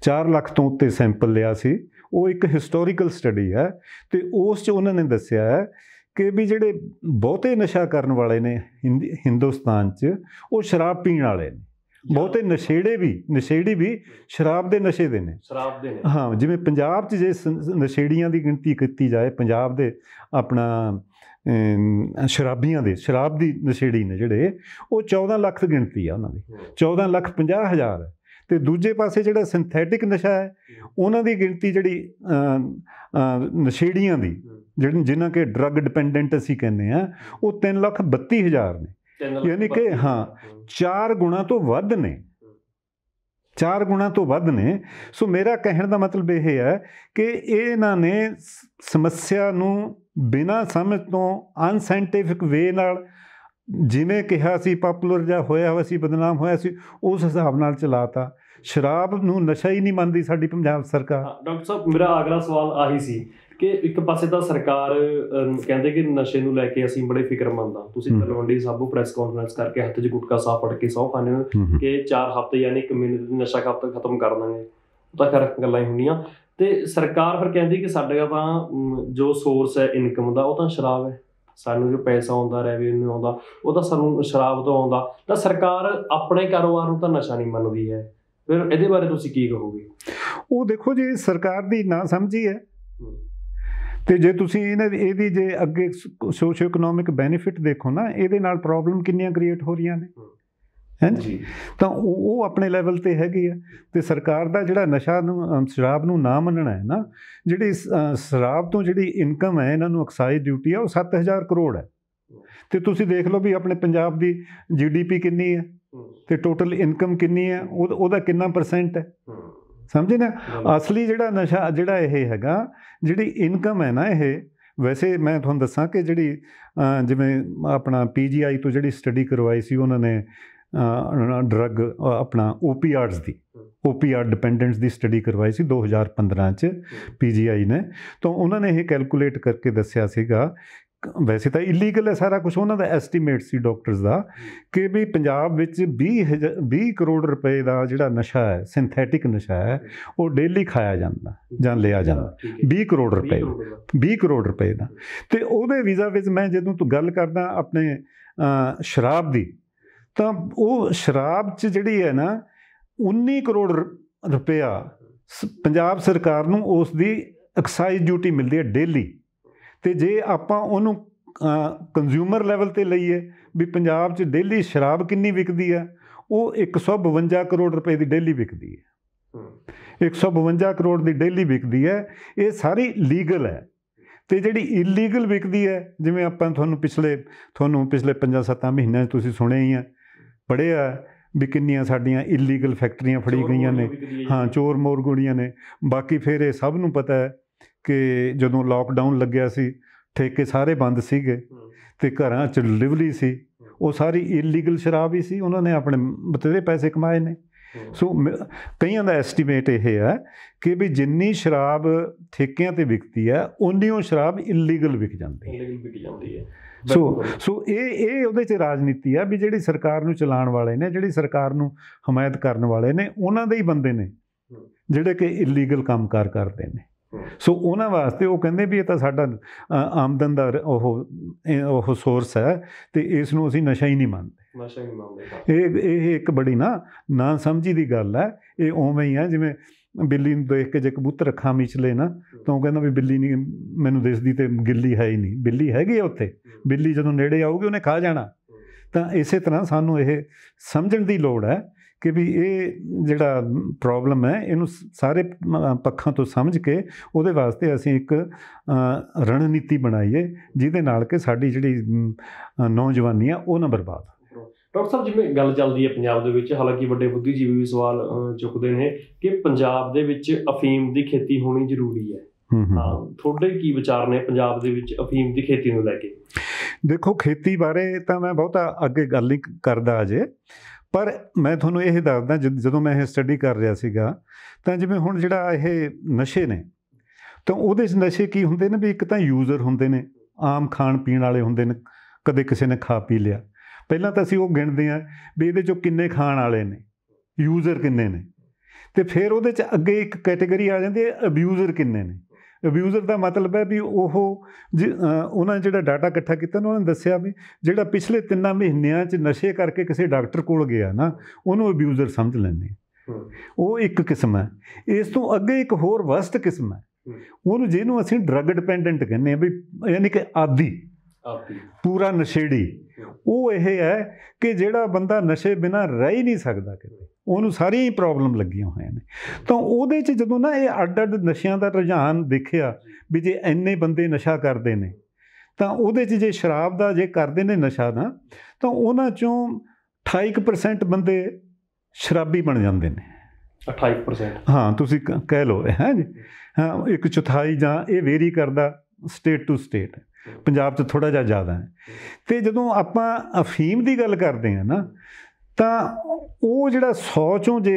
4 ਲੱਖ ਤੋਂ ਉੱਤੇ ਸੈਂਪਲ ਲਿਆ ਸੀ ਉਹ ਇੱਕ ਹਿਸਟੋਰੀਕਲ ਸਟੱਡੀ ਹੈ ਤੇ ਉਸ 'ਚ ਉਹਨਾਂ ਨੇ ਦੱਸਿਆ ਹੈ ਕਿ ਵੀ ਜਿਹੜੇ ਬਹੁਤੇ ਨਸ਼ਾ ਕਰਨ ਵਾਲੇ ਨੇ ਹਿੰਦੁਸਤਾਨ 'ਚ ਉਹ ਸ਼ਰਾਬ ਪੀਣ ਵਾਲੇ ਨੇ ਬਹੁਤੇ ਨਸ਼ੇੜੇ ਵੀ ਨਸ਼ੇੜੀ ਵੀ ਸ਼ਰਾਬ ਦੇ ਨਸ਼ੇ ਦੇ ਨੇ ਸ਼ਰਾਬ ਦੇ ਨੇ ਹਾਂ ਜਿਵੇਂ ਪੰਜਾਬ 'ਚ ਜੇ ਨਸ਼ੇੜੀਆਂ ਦੀ ਗਿਣਤੀ ਕੀਤੀ ਜਾਏ ਪੰਜਾਬ ਦੇ ਆਪਣਾ ਸ਼ਰਾਬੀਆਂ ਦੇ ਸ਼ਰਾਬ ਦੀ ਨਸ਼ੇੜੀ ਨੇ ਜਿਹੜੇ ਉਹ 14 ਲੱਖ ਗਿਣਤੀ ਆ ਉਹਨਾਂ ਦੀ 14 ਲੱਖ 50 ਹਜ਼ਾਰ ਹੈ ਤੇ ਦੂਜੇ ਪਾਸੇ ਜਿਹੜਾ ਸਿੰਥੈਟਿਕ ਨਸ਼ਾ ਹੈ ਉਹਨਾਂ ਦੀ ਗਿਣਤੀ ਜਿਹੜੀ ਨਸ਼ੇੜੀਆਂ ਦੀ ਜਿਹੜਨ ਜਿਨ੍ਹਾਂ ਕੇ ਡਰੱਗ ਡਿਪੈਂਡੈਂਟ ਅਸੀਂ ਕਹਿੰਦੇ ਆ ਉਹ 332000 ਨੇ ਯਾਨੀ ਕਿ ਹਾਂ 4 ਗੁਣਾ ਤੋਂ ਵੱਧ ਨੇ 4 ਗੁਣਾ ਤੋਂ ਵੱਧ ਨੇ ਸੋ ਮੇਰਾ ਕਹਿਣ ਦਾ ਮਤਲਬ ਇਹ ਹੈ ਕਿ ਇਹਨਾਂ ਨੇ ਸਮੱਸਿਆ ਨੂੰ ਬਿਨਾਂ ਸਮਝ ਤੋਂ ਅਨਸਾਇੰਟਿਫਿਕ ਵੇ ਨਾਲ ਜਿਵੇਂ ਕਿਹਾ ਸੀ ਪਪੂਲਰ ਜਾਂ ਹੋਇਆ ਹੋਇਆ ਸੀ ਬਦਨਾਮ ਹੋਇਆ ਸੀ ਉਸ ਹਿਸਾਬ ਨਾਲ ਚਲਾਤਾ ਸ਼ਰਾਬ ਨੂੰ ਨਸ਼ਾ ਹੀ ਨਹੀਂ ਮੰਨਦੀ ਸਾਡੀ ਪੰਜਾਬ ਸਰਕਾਰ ਡਾਕਟਰ ਸਾਹਿਬ ਮੇਰਾ ਅਗਲਾ ਸਵਾਲ ਆਹੀ ਸੀ ਕਿ ਇੱਕ ਪਾਸੇ ਤਾਂ ਸਰਕਾਰ ਕਹਿੰਦੇ ਕਿ ਨਸ਼ੇ ਨੂੰ ਲੈ ਕੇ ਅਸੀਂ ਬੜੇ ਫਿਕਰਮੰਦ ਆ ਤੁਸੀਂ ਤਲਵੰਡੀ ਸਾਬੋ ਪ੍ਰੈਸ ਕਾਨਫਰੰਸ ਕਰਕੇ ਹੱਥ 'ਚ ਗੁਟਕਾ ਸਾਹ ਫੜ ਕੇ ਸੌ ਖਾਣੇ ਕਿ 4 ਹਫ਼ਤੇ ਯਾਨੀ 1 ਮਹੀਨੇ ਦੇ ਨਸ਼ਾ ਖਾਪ ਖਤਮ ਕਰ ਦਾਂਗੇ ਉਹ ਤਾਂ ਖਰ ਗੱਲਾਂ ਹੀ ਹੁੰਦੀਆਂ ਤੇ ਸਰਕਾਰ ਫਿਰ ਕਹਿੰਦੀ ਕਿ ਸਾਡੇ ਤਾਂ ਜੋ ਸੋਰਸ ਹੈ ਇਨਕਮ ਦਾ ਉਹ ਤਾਂ ਸ਼ਰਾਬ ਹੈ ਸਾਨੂੰ ਜੋ ਪੈਸਾ ਆਉਂਦਾ ਰੈਵਨਿਊ ਆਉਂਦਾ ਉਹ ਤਾਂ ਸਾਨੂੰ ਸ਼ਰਾਬ ਤੋਂ ਆਉਂਦਾ ਤਾਂ ਸਰਕਾਰ ਆਪਣੇ ਕਾਰੋਬਾਰ ਨੂੰ ਤਾਂ ਨਸ਼ਾ ਨਹੀਂ ਮੰਨਦੀ ਹੈ ਫਿਰ ਇਹਦੇ ਬਾਰੇ ਤੁਸੀਂ ਕੀ ਕਹੋਗੇ ਉਹ ਦੇਖੋ ਜੀ ਸਰਕਾਰ ਦੀ ਨਾ ਸਮਝੀ ਹੈ ਤੇ ਜੇ ਤੁਸੀਂ ਇਹਨਾਂ ਦੀ ਇਹਦੀ ਜੇ ਅੱਗੇ ਸੋਸ਼ੀਓ ਇਕਨੋਮਿਕ ਬੈਨੀਫਿਟ ਦੇਖੋ ਨਾ ਇਹਦੇ ਨਾਲ ਪ੍ਰੋਬਲਮ ਕਿੰਨੀਆਂ ਕ੍ਰੀਏਟ ਹੋ ਰਹੀਆਂ ਨੇ ਹੈ ਤਾਂ ਉਹ ਆਪਣੇ ਲੈਵਲ ਤੇ ਹੈਗੀ ਆ ਤੇ ਸਰਕਾਰ ਦਾ ਜਿਹੜਾ ਨਸ਼ਾ ਨੂੰ ਸ਼ਰਾਬ ਨੂੰ ਨਾ ਮੰਨਣਾ ਹੈ ਨਾ ਜਿਹੜੀ ਸ਼ਰਾਬ ਤੋਂ ਜਿਹੜੀ ਇਨਕਮ ਹੈ ਇਹਨਾਂ ਨੂੰ ਐਕਸਾਈਜ਼ ਡਿਊਟੀ ਆ ਉਹ 7000 ਕਰੋੜ ਹੈ ਤੇ ਤੁਸੀਂ ਦੇਖ ਲਓ ਵੀ ਆਪਣੇ ਪੰਜਾਬ ਦੀ ਜੀਡੀਪੀ ਕਿੰਨੀ ਹੈ ਤੇ ਟੋਟਲ ਇਨਕਮ ਕਿੰਨੀ ਹੈ ਉਹਦਾ ਕਿੰਨਾ ਪਰਸੈਂਟ ਹੈ ਸਮਝੇ ਨਾ ਅਸਲੀ ਜਿਹੜਾ ਨਸ਼ਾ ਜਿਹੜਾ ਇਹ ਹੈਗਾ ਜਿਹੜੀ ਇਨਕਮ ਹੈ ਨਾ ਇਹ ਵੈਸੇ ਮੈਂ ਤੁਹਾਨੂੰ ਦੱਸਾਂ ਕਿ ਜਿਹੜੀ ਜਿਵੇਂ ਆਪਣਾ ਪੀਜੀਆਈ ਤੋਂ ਜਿਹੜੀ ਸਟੱਡੀ ਕਰਵਾਈ ਸੀ ਉਹਨਾਂ ਨੇ ਡਰੱਗ ਆਪਣਾ ਓਪੀਆਰਡਸ ਦੀ ਓਪੀਆਰ ਡਿਪੈਂਡੈਂਸ ਦੀ ਸਟੱਡੀ ਕਰਵਾਈ ਸੀ 2015 ਚ ਪੀਜੀਆਈ ਨੇ ਤਾਂ ਉਹਨਾਂ ਨੇ ਇਹ ਕੈਲਕੂਲੇਟ ਕਰਕੇ ਦੱਸਿਆ ਸੀਗਾ ਵੈਸੇ ਤਾਂ ਇਲੀਗਲ ਹੈ ਸਾਰਾ ਕੁਝ ਉਹਨਾਂ ਦਾ ਐਸਟੀਮੇਟ ਸੀ ਡਾਕਟਰਸ ਦਾ ਕਿ ਵੀ ਪੰਜਾਬ ਵਿੱਚ 20 20 ਕਰੋੜ ਰੁਪਏ ਦਾ ਜਿਹੜਾ ਨਸ਼ਾ ਹੈ ਸਿੰਥੈਟਿਕ ਨਸ਼ਾ ਹੈ ਉਹ ਡੇਲੀ ਖਾਇਆ ਜਾਂਦਾ ਜਾਂ ਲਿਆ ਜਾਂਦਾ 20 ਕਰੋੜ ਰੁਪਏ 20 ਕਰੋੜ ਰੁਪਏ ਦਾ ਤੇ ਉਹਦੇ ਵੀਜ਼ਾ ਵਿੱਚ ਮੈਂ ਜਦੋਂ ਤੂੰ ਗੱਲ ਕਰਦਾ ਆਪਣੇ ਸ਼ਰਾਬ ਦੀ ਤਾਂ ਉਹ ਸ਼ਰਾਬ 'ਚ ਜਿਹੜੀ ਹੈ ਨਾ 19 ਕਰੋੜ ਰੁਪਇਆ ਪੰਜਾਬ ਸਰਕਾਰ ਨੂੰ ਉਸ ਦੀ ਐਕਸਾਈਜ਼ ਡਿਊਟੀ ਮਿਲਦੀ ਹੈ ਡੇਲੀ ਤੇ ਜੇ ਆਪਾਂ ਉਹਨੂੰ ਕੰਜ਼ਿਊਮਰ ਲੈਵਲ ਤੇ ਲਈਏ ਵੀ ਪੰਜਾਬ 'ਚ ਡੇਲੀ ਸ਼ਰਾਬ ਕਿੰਨੀ ਵਿਕਦੀ ਹੈ ਉਹ 152 ਕਰੋੜ ਰੁਪਏ ਦੀ ਡੇਲੀ ਵਿਕਦੀ ਹੈ 152 ਕਰੋੜ ਦੀ ਡੇਲੀ ਵਿਕਦੀ ਹੈ ਇਹ ਸਾਰੀ ਲੀਗਲ ਹੈ ਤੇ ਜਿਹੜੀ ਇਲੀਗਲ ਵਿਕਦੀ ਹੈ ਜਿਵੇਂ ਆਪਾਂ ਤੁਹਾਨੂੰ ਪਿਛਲੇ ਤੁਹਾਨੂੰ ਪਿਛਲੇ 5-7 ਮਹੀਨਿਆਂ ਤੁਸੀਂ ਸੁਣਿਆ ਹੀ ਆ ਪੜਿਆ ਵੀ ਕਿੰਨੀਆਂ ਸਾਡੀਆਂ ਇਲੀਗਲ ਫੈਕਟਰੀਆਂ ਫੜੀ ਗਈਆਂ ਨੇ ਹਾਂ ਚੋਰ ਮੋਰ ਗੋਲੀਆਂ ਨੇ ਬਾਕੀ ਫਿਰ ਇਹ ਸਭ ਨੂੰ ਪਤਾ ਹੈ ਕਿ ਜਦੋਂ ਲਾਕਡਾਊਨ ਲੱਗਿਆ ਸੀ ਠੇਕੇ ਸਾਰੇ ਬੰਦ ਸੀਗੇ ਤੇ ਘਰਾਂ 'ਚ ਲਿਵਲੀ ਸੀ ਉਹ ਸਾਰੀ ਇਲੀਗਲ ਸ਼ਰਾਬ ਹੀ ਸੀ ਉਹਨਾਂ ਨੇ ਆਪਣੇ ਬਤੇਰੇ ਪੈਸੇ ਕਮਾਏ ਨੇ ਸੋ ਕਈਆਂ ਦਾ ਐਸਟੀਮੇਟ ਇਹ ਹੈ ਕਿ ਵੀ ਜਿੰਨੀ ਸ਼ਰਾਬ ਠੇਕਿਆਂ ਤੇ ਵਿਕਦੀ ਹੈ ਉਨੀ ਉਹ ਸ਼ਰਾਬ ਇਲੀਗਲ ਵਿਕ ਜਾਂਦੀ ਹੈ ਇਲੀਗਲ ਵਿਕ ਜਾਂਦੀ ਹੈ ਸੋ ਸੋ ਇਹ ਇਹ ਉਹਦੇ 'ਚ ਰਾਜਨੀਤੀ ਆ ਵੀ ਜਿਹੜੀ ਸਰਕਾਰ ਨੂੰ ਚਲਾਉਣ ਵਾਲੇ ਨੇ ਜਿਹੜੀ ਸਰਕਾਰ ਨੂੰ ਹਮਾਇਤ ਕਰਨ ਵਾਲੇ ਨੇ ਉਹਨਾਂ ਦੇ ਹੀ ਬੰਦੇ ਨੇ ਜਿਹੜੇ ਕਿ ਇਲੀਗਲ ਕੰਮਕਾਰ ਕਰਦੇ ਨੇ ਸੋ ਉਹਨਾਂ ਵਾਸਤੇ ਉਹ ਕਹਿੰਦੇ ਵੀ ਇਹ ਤਾਂ ਸਾਡਾ ਆਮਦਨ ਦਾ ਉਹ ਉਹ ਸੋਰਸ ਹੈ ਤੇ ਇਸ ਨੂੰ ਅਸੀਂ ਨਸ਼ਾ ਹੀ ਨਹੀਂ ਮੰਨਦੇ ਨਸ਼ਾ ਹੀ ਮੰਨਦੇ ਇਹ ਇਹ ਇੱਕ ਬੜੀ ਨਾ ਨਾ ਸਮਝੀ ਦੀ ਗੱਲ ਹੈ ਇਹ ਉਵੇਂ ਹੀ ਆ ਜਿਵੇਂ ਬਿੱਲੀ ਨੂੰ ਦੇਖ ਕੇ ਜੇ ਕਬੂਤਰ ਅੱਖਾਂ ਮੀਚਲੇ ਨਾ ਤਾਂ ਉਹ ਕਹਿੰਦਾ ਵੀ ਬਿੱਲੀ ਨਹੀਂ ਮੈਨੂੰ ਦਿਸਦੀ ਤੇ ਗਿੱਲੀ ਹੈ ਹੀ ਨਹੀਂ ਬਿੱਲੀ ਹੈਗੀ ਆ ਉੱਥੇ ਬਿੱਲੀ ਜਦੋਂ ਨੇੜੇ ਆਊਗੀ ਉਹਨੇ ਖਾ ਜਾਣਾ ਤਾਂ ਇਸੇ ਤਰ੍ਹਾਂ ਸਾਨੂੰ ਇਹ ਸਮਝਣ ਦੀ ਲੋੜ ਹੈ ਕਿ ਵੀ ਇਹ ਜਿਹੜਾ ਪ੍ਰੋਬਲਮ ਹੈ ਇਹਨੂੰ ਸਾਰੇ ਪੱਖਾਂ ਤੋਂ ਸਮਝ ਕੇ ਉਹਦੇ ਵਾਸਤੇ ਅਸੀਂ ਇੱਕ ਰਣਨੀਤੀ ਬਣਾਈਏ ਜਿਹਦੇ ਨਾਲ ਕਿ ਸਾਡੀ ਜਿਹੜੀ ਨੌਜਵਾਨੀ ਆ ਉਹ ਨਾ ਬਰਬਾਦ ਡਾਕਟਰ ਸਾਹਿਬ ਜਿਵੇਂ ਗੱਲ ਚੱਲਦੀ ਹੈ ਪੰਜਾਬ ਦੇ ਵਿੱਚ ਹਾਲਾਂਕਿ ਵੱਡੇ ਬੁੱਧੀਜੀਵੀ ਵੀ ਸਵਾਲ ਚੁੱਕਦੇ ਨੇ ਕਿ ਪੰਜਾਬ ਦੇ ਵਿੱਚ ਅਫੀਮ ਦੀ ਖੇਤੀ ਹੋਣੀ ਜ਼ਰੂਰੀ ਹੈ ਹਾਂ ਤੁਹਾਡੇ ਕੀ ਵਿਚਾਰ ਨੇ ਪੰਜਾਬ ਦੇ ਵਿੱਚ ਅਫੀਮ ਦੀ ਖੇਤੀ ਨੂੰ ਲੈ ਕੇ ਦੇਖੋ ਖੇਤੀ ਬਾਰੇ ਤਾਂ ਮੈਂ ਬਹੁਤਾ ਅੱਗੇ ਗੱਲ ਨਹੀਂ ਕਰਦਾ ਅਜੇ ਪਰ ਮੈਂ ਤੁਹਾਨੂੰ ਇਹ ਦੱਸਦਾ ਜਦੋਂ ਮੈਂ ਇਹ ਸਟੱਡੀ ਕਰ ਰਿਹਾ ਸੀਗਾ ਤਾਂ ਜਿਵੇਂ ਹੁਣ ਜਿਹੜਾ ਇਹ ਨਸ਼ੇ ਨੇ ਤਾਂ ਉਹਦੇ ਨਸ਼ੇ ਕੀ ਹੁੰਦੇ ਨੇ ਵੀ ਇੱਕ ਤਾਂ ਯੂਜ਼ਰ ਹੁੰਦੇ ਨੇ ਆਮ ਖਾਣ ਪੀਣ ਵਾਲੇ ਹੁੰਦੇ ਨੇ ਕਦੇ ਕਿਸੇ ਨੇ ਖਾ ਪੀ ਲਿਆ ਪਹਿਲਾਂ ਤਾਂ ਅਸੀਂ ਉਹ ਗਿਣਦੇ ਆ ਵੀ ਇਹਦੇ ਚੋਂ ਕਿੰਨੇ ਖਾਣ ਵਾਲੇ ਨੇ ਯੂਜ਼ਰ ਕਿੰਨੇ ਨੇ ਤੇ ਫਿਰ ਉਹਦੇ ਚ ਅੱਗੇ ਇੱਕ ਕੈਟਾਗਰੀ ਆ ਜਾਂਦੀ ਹੈ ਅਬਿਊਜ਼ਰ ਕਿੰਨੇ ਨੇ ਅਬਿਊਜ਼ਰ ਦਾ ਮਤਲਬ ਹੈ ਵੀ ਉਹ ਉਹਨਾਂ ਜਿਹੜਾ ਡਾਟਾ ਇਕੱਠਾ ਕੀਤਾ ਉਹਨਾਂ ਨੇ ਦੱਸਿਆ ਵੀ ਜਿਹੜਾ ਪਿਛਲੇ ਤਿੰਨਾਂ ਮਹੀਨਿਆਂ 'ਚ ਨਸ਼ੇ ਕਰਕੇ ਕਿਸੇ ਡਾਕਟਰ ਕੋਲ ਗਿਆ ਨਾ ਉਹਨੂੰ ਅਬਿਊਜ਼ਰ ਸਮਝ ਲੈਂਦੇ ਉਹ ਇੱਕ ਕਿਸਮ ਹੈ ਇਸ ਤੋਂ ਅੱਗੇ ਇੱਕ ਹੋਰ ਵਸਤ ਕਿਸਮ ਹੈ ਉਹਨੂੰ ਜਿਹਨੂੰ ਅਸੀਂ ਡਰੱਗ ਡਿਪੈਂਡੈਂਟ ਕਹਿੰਦੇ ਆ ਵੀ ਯਾਨੀ ਕਿ ਆਦੀ ਪੂਰਾ ਨਸ਼ੇੜੀ ਉਹ ਇਹ ਹੈ ਕਿ ਜਿਹੜਾ ਬੰਦਾ ਨਸ਼ੇ ਬਿਨਾ ਰਹਿ ਹੀ ਨਹੀਂ ਸਕਦਾ ਕਿਤੇ ਉਹਨੂੰ ਸਾਰੀਆਂ ਹੀ ਪ੍ਰੋਬਲਮ ਲੱਗੀਆਂ ਹੋਈਆਂ ਨੇ ਤਾਂ ਉਹਦੇ 'ਚ ਜਦੋਂ ਨਾ ਇਹ ਅੱਡ-ਅੱਡ ਨਸ਼ਿਆਂ ਦਾ ਰੁਝਾਨ ਦੇਖਿਆ ਵੀ ਜੇ ਐਨੇ ਬੰਦੇ ਨਸ਼ਾ ਕਰਦੇ ਨੇ ਤਾਂ ਉਹਦੇ 'ਚ ਜੇ ਸ਼ਰਾਬ ਦਾ ਜੇ ਕਰਦੇ ਨੇ ਨਸ਼ਾ ਨਾ ਤਾਂ ਉਹਨਾਂ 'ਚੋਂ 28% ਬੰਦੇ ਸ਼ਰਾਬੀ ਬਣ ਜਾਂਦੇ ਨੇ 28% ਹਾਂ ਤੁਸੀਂ ਕਹਿ ਲਓ ਹੈ ਜੀ ਹਾਂ ਇੱਕ ਚੌਥਾਈ ਜਾਂ ਇਹ ਵੇਰੀ ਕਰਦਾ ਸਟੇਟ ਟੂ ਸਟੇਟ ਪੰਜਾਬ 'ਚ ਥੋੜਾ ਜਿਹਾ ਜ਼ਿਆਦਾ ਹੈ ਤੇ ਜਦੋਂ ਆਪਾਂ ਅਫੀਮ ਦੀ ਗੱਲ ਕਰਦੇ ਆ ਨਾ ਤਾਂ ਉਹ ਜਿਹੜਾ 100 ਚੋਂ ਜੇ